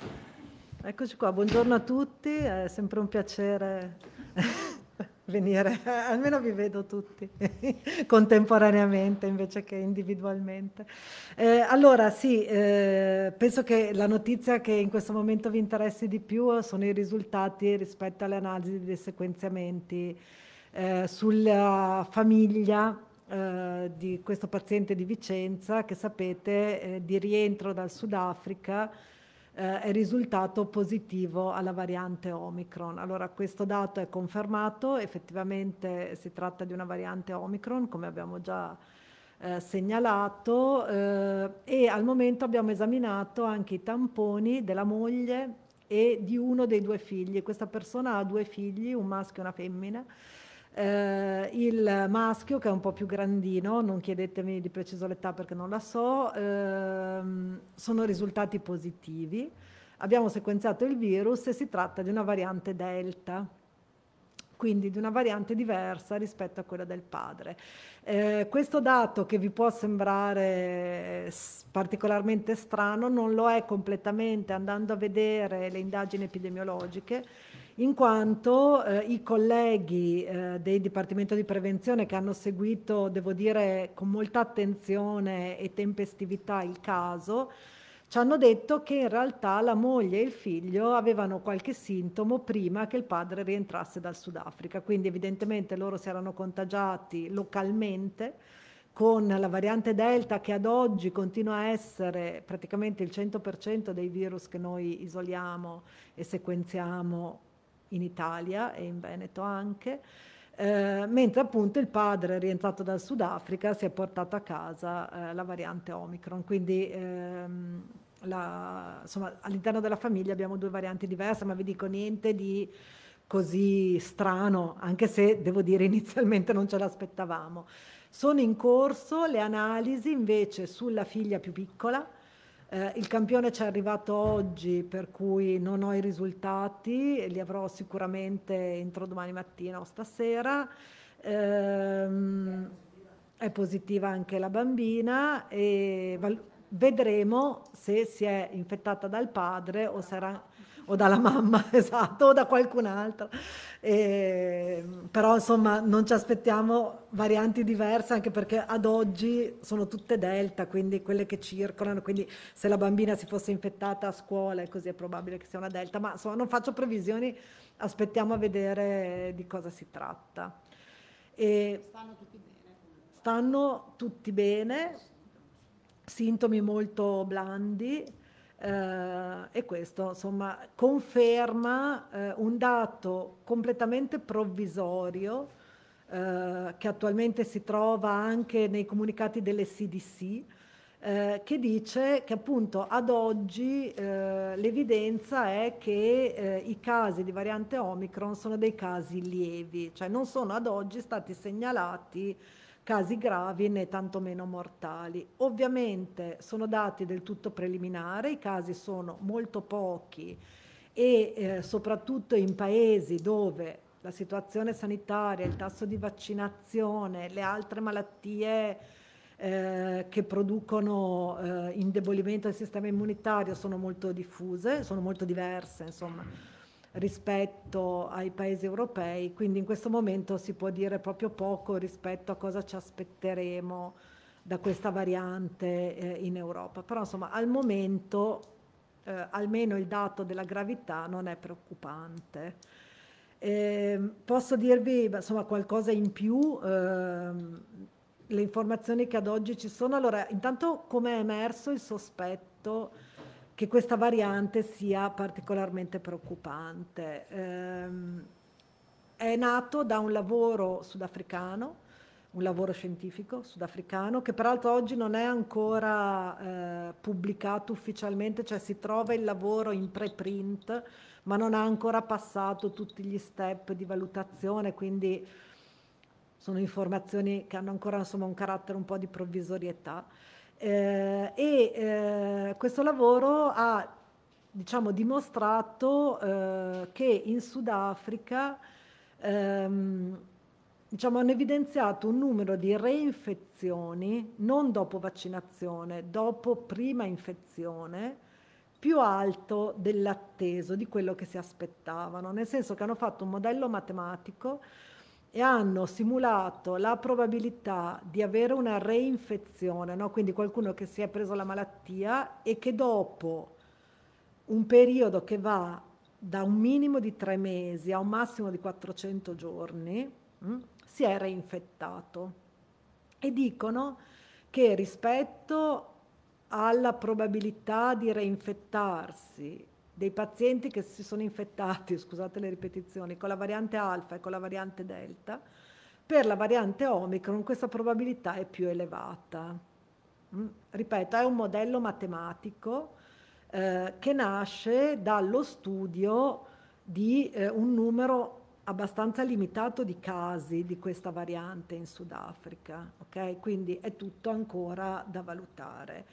Eccoci qua, buongiorno a tutti, è sempre un piacere venire, almeno vi vedo tutti contemporaneamente invece che individualmente. Eh, allora sì, eh, penso che la notizia che in questo momento vi interessi di più sono i risultati rispetto alle analisi dei sequenziamenti eh, sulla famiglia eh, di questo paziente di Vicenza che sapete eh, di rientro dal Sudafrica eh, è risultato positivo alla variante Omicron. Allora questo dato è confermato, effettivamente si tratta di una variante Omicron, come abbiamo già eh, segnalato eh, e al momento abbiamo esaminato anche i tamponi della moglie e di uno dei due figli. Questa persona ha due figli, un maschio e una femmina. Eh, il maschio, che è un po' più grandino, non chiedetemi di preciso l'età perché non la so, ehm, sono risultati positivi. Abbiamo sequenziato il virus e si tratta di una variante delta quindi di una variante diversa rispetto a quella del padre. Eh, questo dato che vi può sembrare eh, particolarmente strano non lo è completamente andando a vedere le indagini epidemiologiche in quanto eh, i colleghi eh, del Dipartimento di Prevenzione che hanno seguito, devo dire, con molta attenzione e tempestività il caso, ci hanno detto che in realtà la moglie e il figlio avevano qualche sintomo prima che il padre rientrasse dal Sudafrica, quindi evidentemente loro si erano contagiati localmente con la variante Delta che ad oggi continua a essere praticamente il 100% dei virus che noi isoliamo e sequenziamo in Italia e in Veneto anche, eh, mentre appunto il padre rientrato dal Sudafrica si è portato a casa eh, la variante Omicron. Quindi ehm, la, insomma, all'interno della famiglia abbiamo due varianti diverse, ma vi dico niente di così strano, anche se devo dire inizialmente non ce l'aspettavamo. Sono in corso le analisi invece sulla figlia più piccola eh, il campione ci è arrivato oggi, per cui non ho i risultati, li avrò sicuramente entro domani mattina o stasera. Eh, è positiva anche la bambina e vedremo se si è infettata dal padre o sarà o dalla mamma, esatto, o da qualcun altro. E, però insomma non ci aspettiamo varianti diverse anche perché ad oggi sono tutte delta, quindi quelle che circolano, quindi se la bambina si fosse infettata a scuola è così è probabile che sia una delta, ma insomma non faccio previsioni, aspettiamo a vedere di cosa si tratta. E stanno tutti bene? Stanno tutti bene, sintomi molto blandi eh, e questo insomma conferma eh, un dato completamente provvisorio eh, che attualmente si trova anche nei comunicati delle CDC, eh, che dice che appunto ad oggi eh, l'evidenza è che eh, i casi di variante Omicron sono dei casi lievi, cioè non sono ad oggi stati segnalati casi gravi né tantomeno mortali. Ovviamente sono dati del tutto preliminari, i casi sono molto pochi e eh, soprattutto in paesi dove la situazione sanitaria, il tasso di vaccinazione, le altre malattie eh, che producono eh, indebolimento del sistema immunitario sono molto diffuse, sono molto diverse, insomma rispetto ai paesi europei, quindi in questo momento si può dire proprio poco rispetto a cosa ci aspetteremo da questa variante eh, in Europa. Però insomma al momento eh, almeno il dato della gravità non è preoccupante. Eh, posso dirvi insomma, qualcosa in più, ehm, le informazioni che ad oggi ci sono. Allora, intanto come è emerso il sospetto? che questa variante sia particolarmente preoccupante. Ehm, è nato da un lavoro sudafricano, un lavoro scientifico sudafricano, che peraltro oggi non è ancora eh, pubblicato ufficialmente, cioè si trova il lavoro in preprint, ma non ha ancora passato tutti gli step di valutazione, quindi sono informazioni che hanno ancora insomma, un carattere un po' di provvisorietà eh, e eh, questo lavoro ha diciamo, dimostrato eh, che in Sudafrica ehm, diciamo, hanno evidenziato un numero di reinfezioni non dopo vaccinazione, dopo prima infezione, più alto dell'atteso, di quello che si aspettavano, nel senso che hanno fatto un modello matematico e hanno simulato la probabilità di avere una reinfezione, no? quindi qualcuno che si è preso la malattia e che dopo un periodo che va da un minimo di tre mesi a un massimo di 400 giorni mh, mm, si è reinfettato e dicono che rispetto alla probabilità di reinfettarsi dei pazienti che si sono infettati, scusate le ripetizioni, con la variante alfa e con la variante delta, per la variante Omicron questa probabilità è più elevata. Mm, ripeto, è un modello matematico eh, che nasce dallo studio di eh, un numero abbastanza limitato di casi di questa variante in Sudafrica, okay? quindi è tutto ancora da valutare.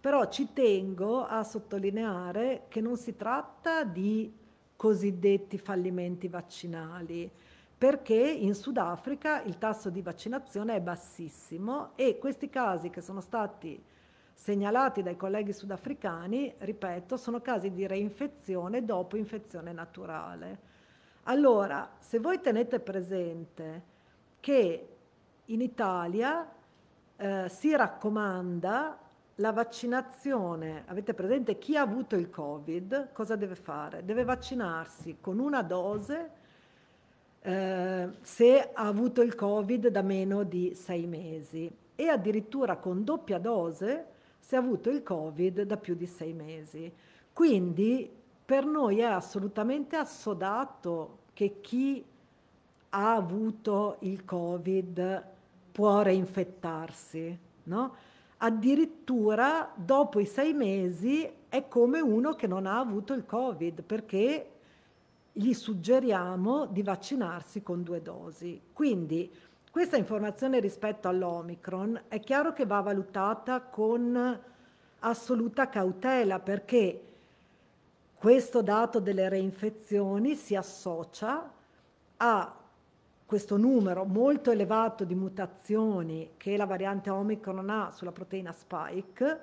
Però ci tengo a sottolineare che non si tratta di cosiddetti fallimenti vaccinali, perché in Sudafrica il tasso di vaccinazione è bassissimo e questi casi che sono stati segnalati dai colleghi sudafricani, ripeto, sono casi di reinfezione dopo infezione naturale. Allora, se voi tenete presente che in Italia eh, si raccomanda la vaccinazione, avete presente chi ha avuto il Covid, cosa deve fare? Deve vaccinarsi con una dose eh, se ha avuto il Covid da meno di sei mesi e addirittura con doppia dose se ha avuto il Covid da più di sei mesi. Quindi per noi è assolutamente assodato che chi ha avuto il Covid può reinfettarsi, no? addirittura dopo i sei mesi è come uno che non ha avuto il Covid perché gli suggeriamo di vaccinarsi con due dosi. Quindi questa informazione rispetto all'Omicron è chiaro che va valutata con assoluta cautela perché questo dato delle reinfezioni si associa a questo numero molto elevato di mutazioni che la variante Omicron ha sulla proteina spike,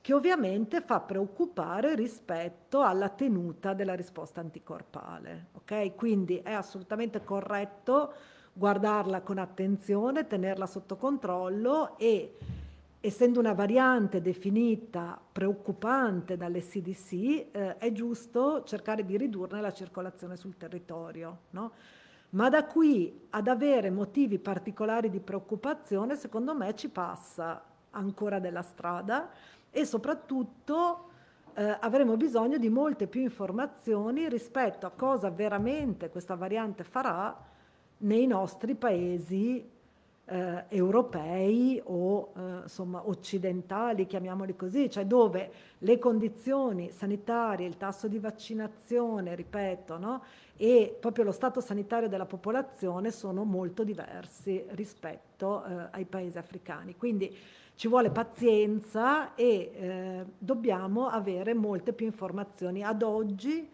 che ovviamente fa preoccupare rispetto alla tenuta della risposta anticorpale. Okay? Quindi è assolutamente corretto guardarla con attenzione, tenerla sotto controllo e essendo una variante definita preoccupante dalle CDC, eh, è giusto cercare di ridurne la circolazione sul territorio. No? Ma da qui ad avere motivi particolari di preoccupazione, secondo me ci passa ancora della strada e soprattutto eh, avremo bisogno di molte più informazioni rispetto a cosa veramente questa variante farà nei nostri paesi eh, europei o eh, insomma, occidentali, chiamiamoli così, cioè dove le condizioni sanitarie, il tasso di vaccinazione, ripeto, no? e proprio lo stato sanitario della popolazione sono molto diversi rispetto eh, ai paesi africani. Quindi ci vuole pazienza e eh, dobbiamo avere molte più informazioni. Ad oggi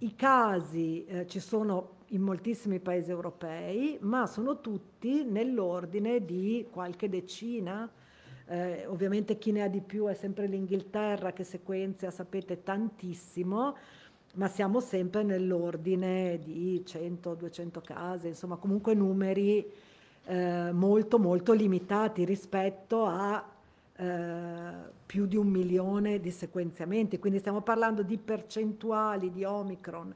i casi eh, ci sono in moltissimi paesi europei, ma sono tutti nell'ordine di qualche decina. Eh, ovviamente chi ne ha di più è sempre l'Inghilterra che sequenzia, sapete, tantissimo, ma siamo sempre nell'ordine di 100-200 case, insomma comunque numeri eh, molto molto limitati rispetto a eh, più di un milione di sequenziamenti, quindi stiamo parlando di percentuali di Omicron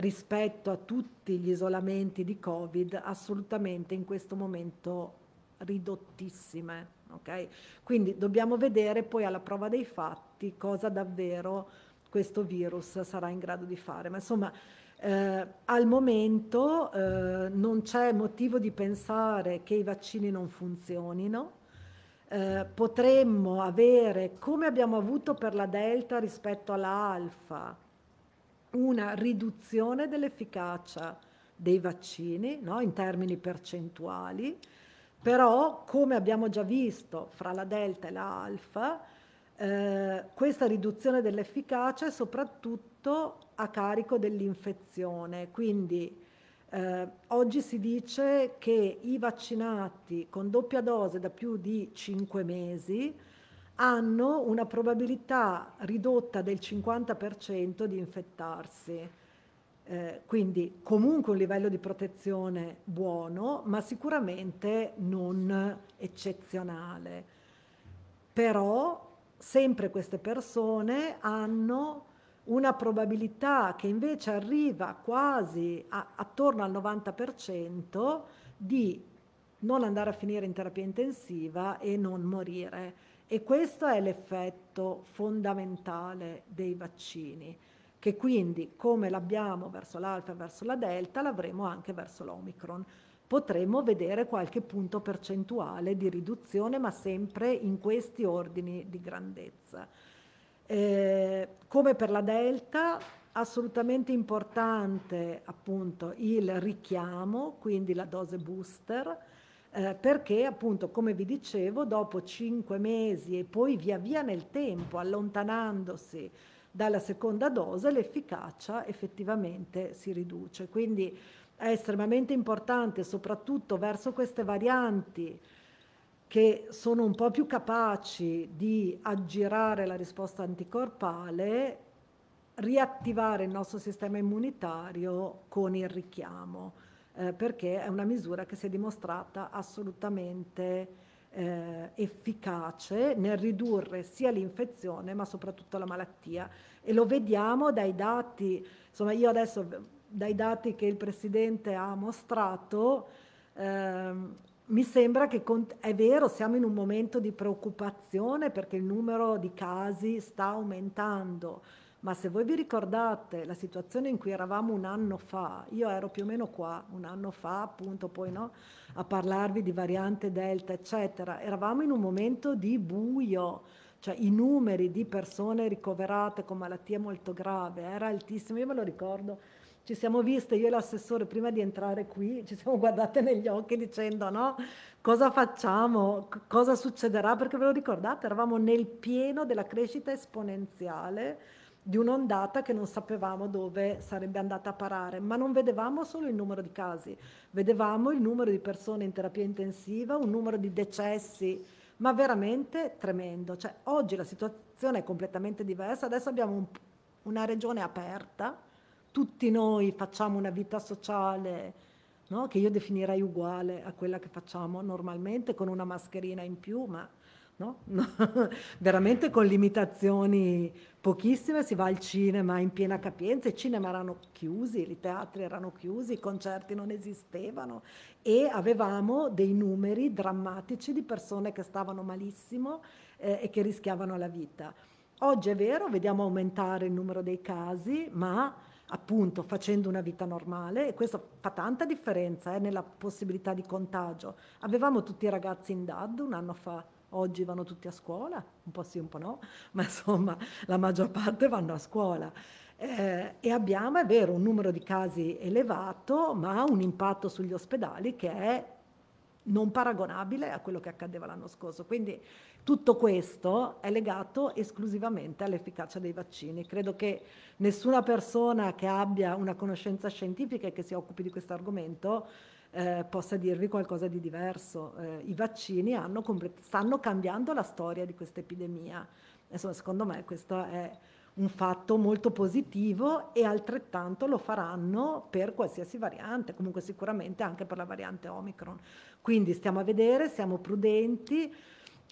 rispetto a tutti gli isolamenti di Covid assolutamente in questo momento ridottissime. Okay? Quindi dobbiamo vedere poi alla prova dei fatti cosa davvero questo virus sarà in grado di fare. Ma insomma, eh, al momento eh, non c'è motivo di pensare che i vaccini non funzionino. Eh, potremmo avere, come abbiamo avuto per la Delta rispetto alla Alfa, una riduzione dell'efficacia dei vaccini no? in termini percentuali, però come abbiamo già visto fra la delta e la alfa, eh, questa riduzione dell'efficacia è soprattutto a carico dell'infezione, quindi eh, oggi si dice che i vaccinati con doppia dose da più di 5 mesi hanno una probabilità ridotta del 50% di infettarsi. Eh, quindi comunque un livello di protezione buono, ma sicuramente non eccezionale. Però sempre queste persone hanno una probabilità che invece arriva quasi a, attorno al 90% di non andare a finire in terapia intensiva e non morire. E questo è l'effetto fondamentale dei vaccini, che quindi come l'abbiamo verso l'alfa e verso la delta, l'avremo anche verso l'omicron. Potremmo vedere qualche punto percentuale di riduzione, ma sempre in questi ordini di grandezza. Eh, come per la delta, assolutamente importante appunto il richiamo, quindi la dose booster eh, perché appunto, come vi dicevo, dopo cinque mesi e poi via via nel tempo, allontanandosi dalla seconda dose, l'efficacia effettivamente si riduce. Quindi è estremamente importante, soprattutto verso queste varianti che sono un po' più capaci di aggirare la risposta anticorpale, riattivare il nostro sistema immunitario con il richiamo eh, perché è una misura che si è dimostrata assolutamente eh, efficace nel ridurre sia l'infezione ma soprattutto la malattia e lo vediamo dai dati, insomma io adesso dai dati che il Presidente ha mostrato ehm, mi sembra che è vero, siamo in un momento di preoccupazione perché il numero di casi sta aumentando, ma se voi vi ricordate la situazione in cui eravamo un anno fa, io ero più o meno qua un anno fa appunto poi no, a parlarvi di variante delta eccetera, eravamo in un momento di buio, cioè i numeri di persone ricoverate con malattie molto grave era altissimo, io me lo ricordo ci siamo viste io e l'assessore prima di entrare qui, ci siamo guardate negli occhi dicendo no, cosa facciamo, C- cosa succederà, perché ve lo ricordate, eravamo nel pieno della crescita esponenziale di un'ondata che non sapevamo dove sarebbe andata a parare, ma non vedevamo solo il numero di casi, vedevamo il numero di persone in terapia intensiva, un numero di decessi, ma veramente tremendo. Cioè, oggi la situazione è completamente diversa, adesso abbiamo un, una regione aperta, tutti noi facciamo una vita sociale no? che io definirei uguale a quella che facciamo normalmente, con una mascherina in più, ma No? veramente con limitazioni pochissime si va al cinema in piena capienza, i cinema erano chiusi, i teatri erano chiusi, i concerti non esistevano e avevamo dei numeri drammatici di persone che stavano malissimo eh, e che rischiavano la vita. Oggi è vero, vediamo aumentare il numero dei casi, ma appunto facendo una vita normale e questo fa tanta differenza eh, nella possibilità di contagio. Avevamo tutti i ragazzi in DAD un anno fa Oggi vanno tutti a scuola, un po' sì, un po' no, ma insomma la maggior parte vanno a scuola. Eh, e abbiamo, è vero, un numero di casi elevato, ma un impatto sugli ospedali che è non paragonabile a quello che accadeva l'anno scorso. Quindi tutto questo è legato esclusivamente all'efficacia dei vaccini. Credo che nessuna persona che abbia una conoscenza scientifica e che si occupi di questo argomento eh, possa dirvi qualcosa di diverso. Eh, I vaccini complet- stanno cambiando la storia di questa epidemia. Insomma, secondo me questo è un fatto molto positivo e altrettanto lo faranno per qualsiasi variante, comunque sicuramente anche per la variante Omicron. Quindi stiamo a vedere, siamo prudenti.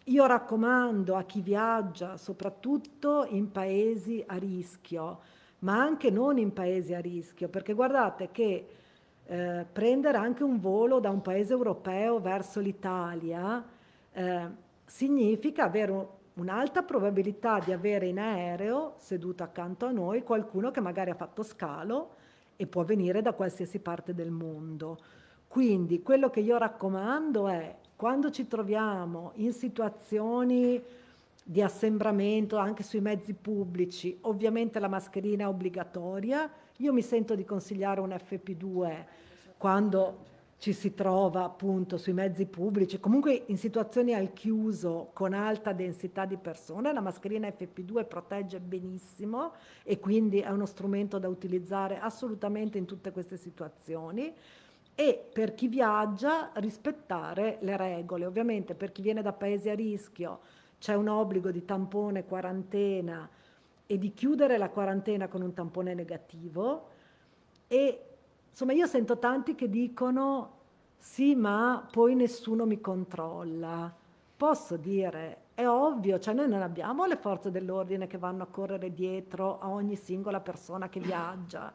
Io raccomando a chi viaggia, soprattutto in paesi a rischio, ma anche non in paesi a rischio, perché guardate che eh, prendere anche un volo da un paese europeo verso l'Italia eh, significa avere un'alta probabilità di avere in aereo, seduto accanto a noi, qualcuno che magari ha fatto scalo e può venire da qualsiasi parte del mondo. Quindi quello che io raccomando è quando ci troviamo in situazioni di assembramento anche sui mezzi pubblici, ovviamente la mascherina è obbligatoria, io mi sento di consigliare un FP2 quando ci si trova appunto sui mezzi pubblici, comunque in situazioni al chiuso con alta densità di persone, la mascherina FP2 protegge benissimo e quindi è uno strumento da utilizzare assolutamente in tutte queste situazioni e per chi viaggia rispettare le regole. Ovviamente per chi viene da paesi a rischio c'è un obbligo di tampone, quarantena, e di chiudere la quarantena con un tampone negativo e insomma io sento tanti che dicono sì ma poi nessuno mi controlla. Posso dire, è ovvio, cioè noi non abbiamo le forze dell'ordine che vanno a correre dietro a ogni singola persona che viaggia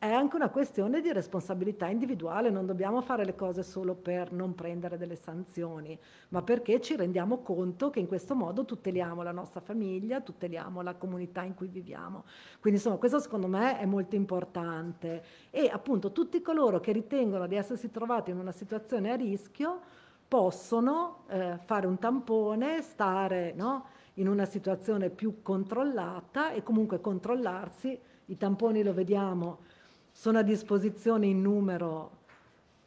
è anche una questione di responsabilità individuale, non dobbiamo fare le cose solo per non prendere delle sanzioni, ma perché ci rendiamo conto che in questo modo tuteliamo la nostra famiglia, tuteliamo la comunità in cui viviamo. Quindi insomma questo secondo me è molto importante e appunto tutti coloro che ritengono di essersi trovati in una situazione a rischio possono eh, fare un tampone, stare no, in una situazione più controllata e comunque controllarsi. I tamponi lo vediamo sono a disposizione in numero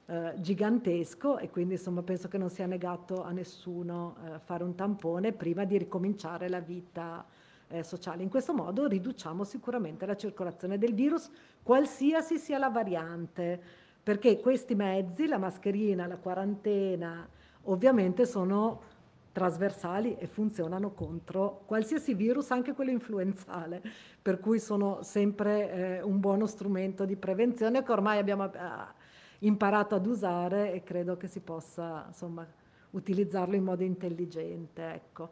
eh, gigantesco e quindi insomma penso che non sia negato a nessuno eh, fare un tampone prima di ricominciare la vita eh, sociale. In questo modo riduciamo sicuramente la circolazione del virus, qualsiasi sia la variante, perché questi mezzi, la mascherina, la quarantena, ovviamente sono trasversali e funzionano contro qualsiasi virus, anche quello influenzale, per cui sono sempre eh, un buono strumento di prevenzione che ormai abbiamo eh, imparato ad usare e credo che si possa insomma, utilizzarlo in modo intelligente. Ecco.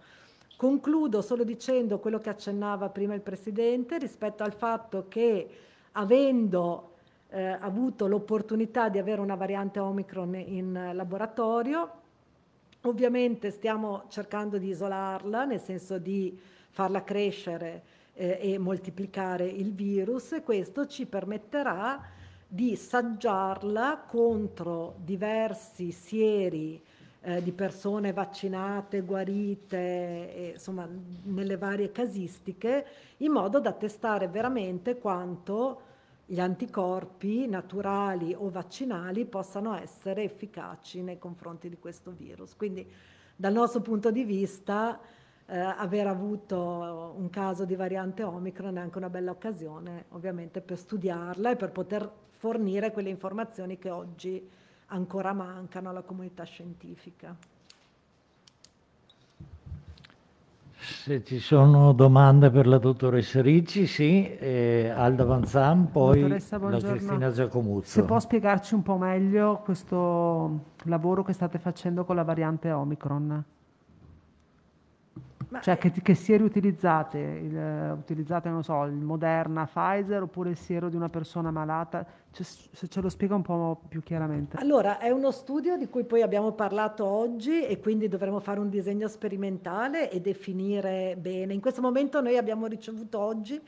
Concludo solo dicendo quello che accennava prima il Presidente rispetto al fatto che avendo eh, avuto l'opportunità di avere una variante Omicron in laboratorio, Ovviamente stiamo cercando di isolarla, nel senso di farla crescere eh, e moltiplicare il virus e questo ci permetterà di saggiarla contro diversi sieri eh, di persone vaccinate, guarite, e, insomma nelle varie casistiche, in modo da testare veramente quanto gli anticorpi naturali o vaccinali possano essere efficaci nei confronti di questo virus. Quindi dal nostro punto di vista eh, aver avuto un caso di variante Omicron è anche una bella occasione ovviamente per studiarla e per poter fornire quelle informazioni che oggi ancora mancano alla comunità scientifica. Se ci sono domande per la dottoressa Ricci, sì, eh, Alda Vanzan, poi la Cristina Giacomuzzo. Se può spiegarci un po' meglio questo lavoro che state facendo con la variante Omicron? Ma cioè che, eh, che sieri utilizzate, il, utilizzate non so, il Moderna, Pfizer oppure il siero di una persona malata, cioè, se ce lo spiega un po' più chiaramente. Allora, è uno studio di cui poi abbiamo parlato oggi e quindi dovremo fare un disegno sperimentale e definire bene. In questo momento noi abbiamo ricevuto oggi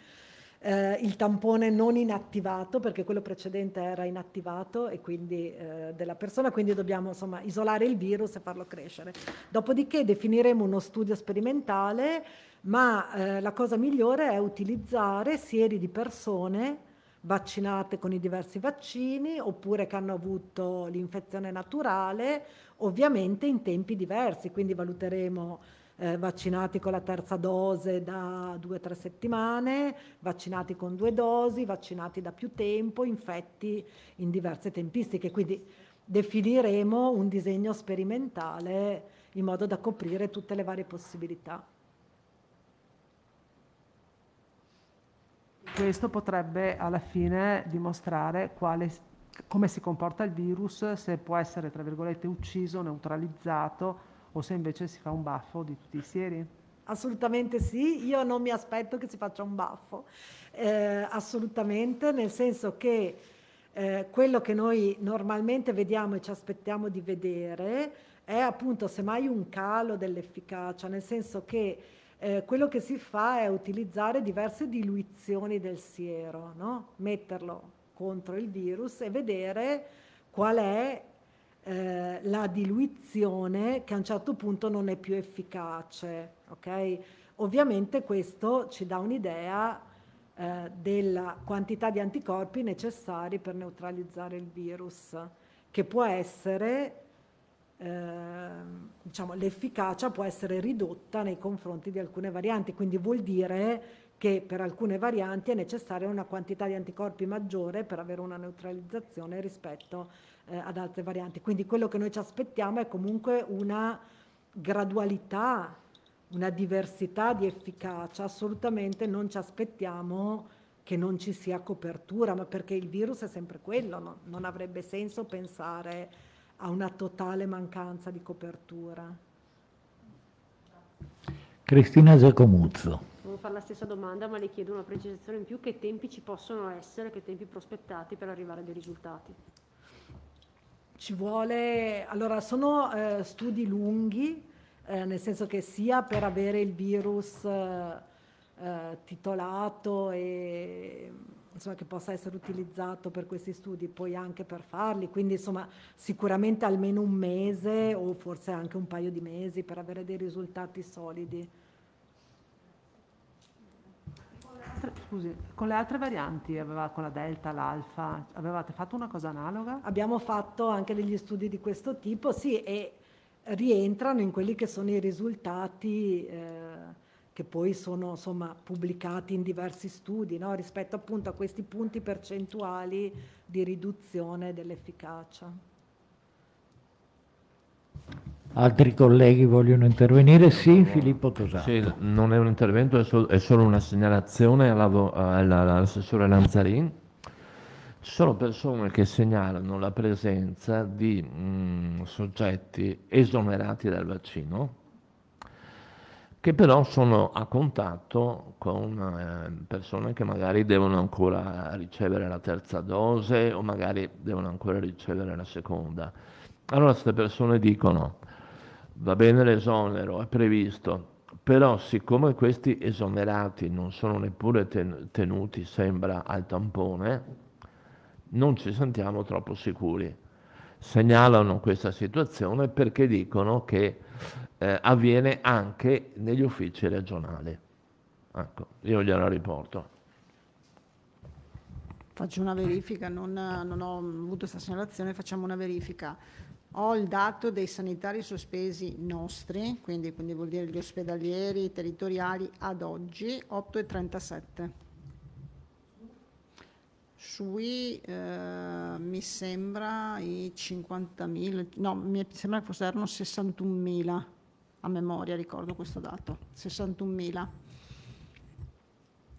eh, il tampone non inattivato, perché quello precedente era inattivato e quindi eh, della persona, quindi dobbiamo insomma, isolare il virus e farlo crescere. Dopodiché definiremo uno studio sperimentale, ma eh, la cosa migliore è utilizzare sieri di persone vaccinate con i diversi vaccini oppure che hanno avuto l'infezione naturale, ovviamente in tempi diversi, quindi valuteremo eh, vaccinati con la terza dose da due o tre settimane, vaccinati con due dosi, vaccinati da più tempo, infetti in diverse tempistiche. Quindi definiremo un disegno sperimentale in modo da coprire tutte le varie possibilità. Questo potrebbe alla fine dimostrare quale, come si comporta il virus, se può essere tra virgolette ucciso, neutralizzato o se invece si fa un baffo di tutti i sieri? Assolutamente sì, io non mi aspetto che si faccia un baffo, eh, assolutamente, nel senso che eh, quello che noi normalmente vediamo e ci aspettiamo di vedere è appunto semmai un calo dell'efficacia, nel senso che eh, quello che si fa è utilizzare diverse diluizioni del siero, no? metterlo contro il virus e vedere qual è eh, la diluizione che a un certo punto non è più efficace. Okay? Ovviamente questo ci dà un'idea eh, della quantità di anticorpi necessari per neutralizzare il virus, che può essere, eh, diciamo, l'efficacia può essere ridotta nei confronti di alcune varianti, quindi vuol dire che per alcune varianti è necessaria una quantità di anticorpi maggiore per avere una neutralizzazione rispetto a eh, ad altre varianti. Quindi quello che noi ci aspettiamo è comunque una gradualità, una diversità di efficacia, assolutamente non ci aspettiamo che non ci sia copertura, ma perché il virus è sempre quello, no? non avrebbe senso pensare a una totale mancanza di copertura. Cristina Giacomuzzo. Volevo fare la stessa domanda, ma le chiedo una precisazione in più, che tempi ci possono essere, che tempi prospettati per arrivare a dei risultati? ci vuole, allora sono eh, studi lunghi, eh, nel senso che sia per avere il virus eh, eh, titolato e insomma, che possa essere utilizzato per questi studi, poi anche per farli, quindi insomma sicuramente almeno un mese o forse anche un paio di mesi per avere dei risultati solidi. scusi, con le altre varianti, aveva, con la Delta, l'Alfa, avevate fatto una cosa analoga? Abbiamo fatto anche degli studi di questo tipo, sì, e rientrano in quelli che sono i risultati eh, che poi sono insomma, pubblicati in diversi studi no? rispetto appunto a questi punti percentuali di riduzione dell'efficacia. Altri colleghi vogliono intervenire? Sì, Filippo Tosato. Sì, non è un intervento, è, solo, è solo una segnalazione all'assessore Lanzarin. Ci sono persone che segnalano la presenza di mh, mm, soggetti esonerati dal vaccino, che però sono a contatto con eh, persone che magari devono ancora ricevere la terza dose o magari devono ancora ricevere la seconda. Allora queste persone dicono va bene l'esonero, è previsto, però siccome questi esonerati non sono neppure tenuti, sembra, al tampone, non ci sentiamo troppo sicuri. Segnalano questa situazione perché dicono che eh, avviene anche negli uffici regionali. Ecco, io gliela riporto. Faccio una verifica, non, non ho avuto questa segnalazione, facciamo una verifica ho il dato dei sanitari sospesi nostri, quindi, quindi vuol dire gli ospedalieri, territoriali, ad oggi 8,37. Sui, eh, mi sembra, i 50.000, no, mi sembra che fossero 61.000, a memoria ricordo questo dato, 61.000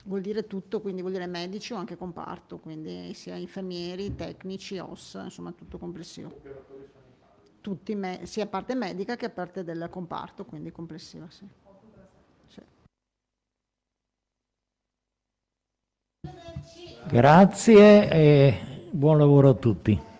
vuol dire tutto, quindi vuol dire medici o anche comparto, quindi sia infermieri, tecnici, OS, insomma tutto complessivo tutti, me- sia parte medica che parte del comparto, quindi complessiva. Sì. Sì. Grazie e buon lavoro a tutti.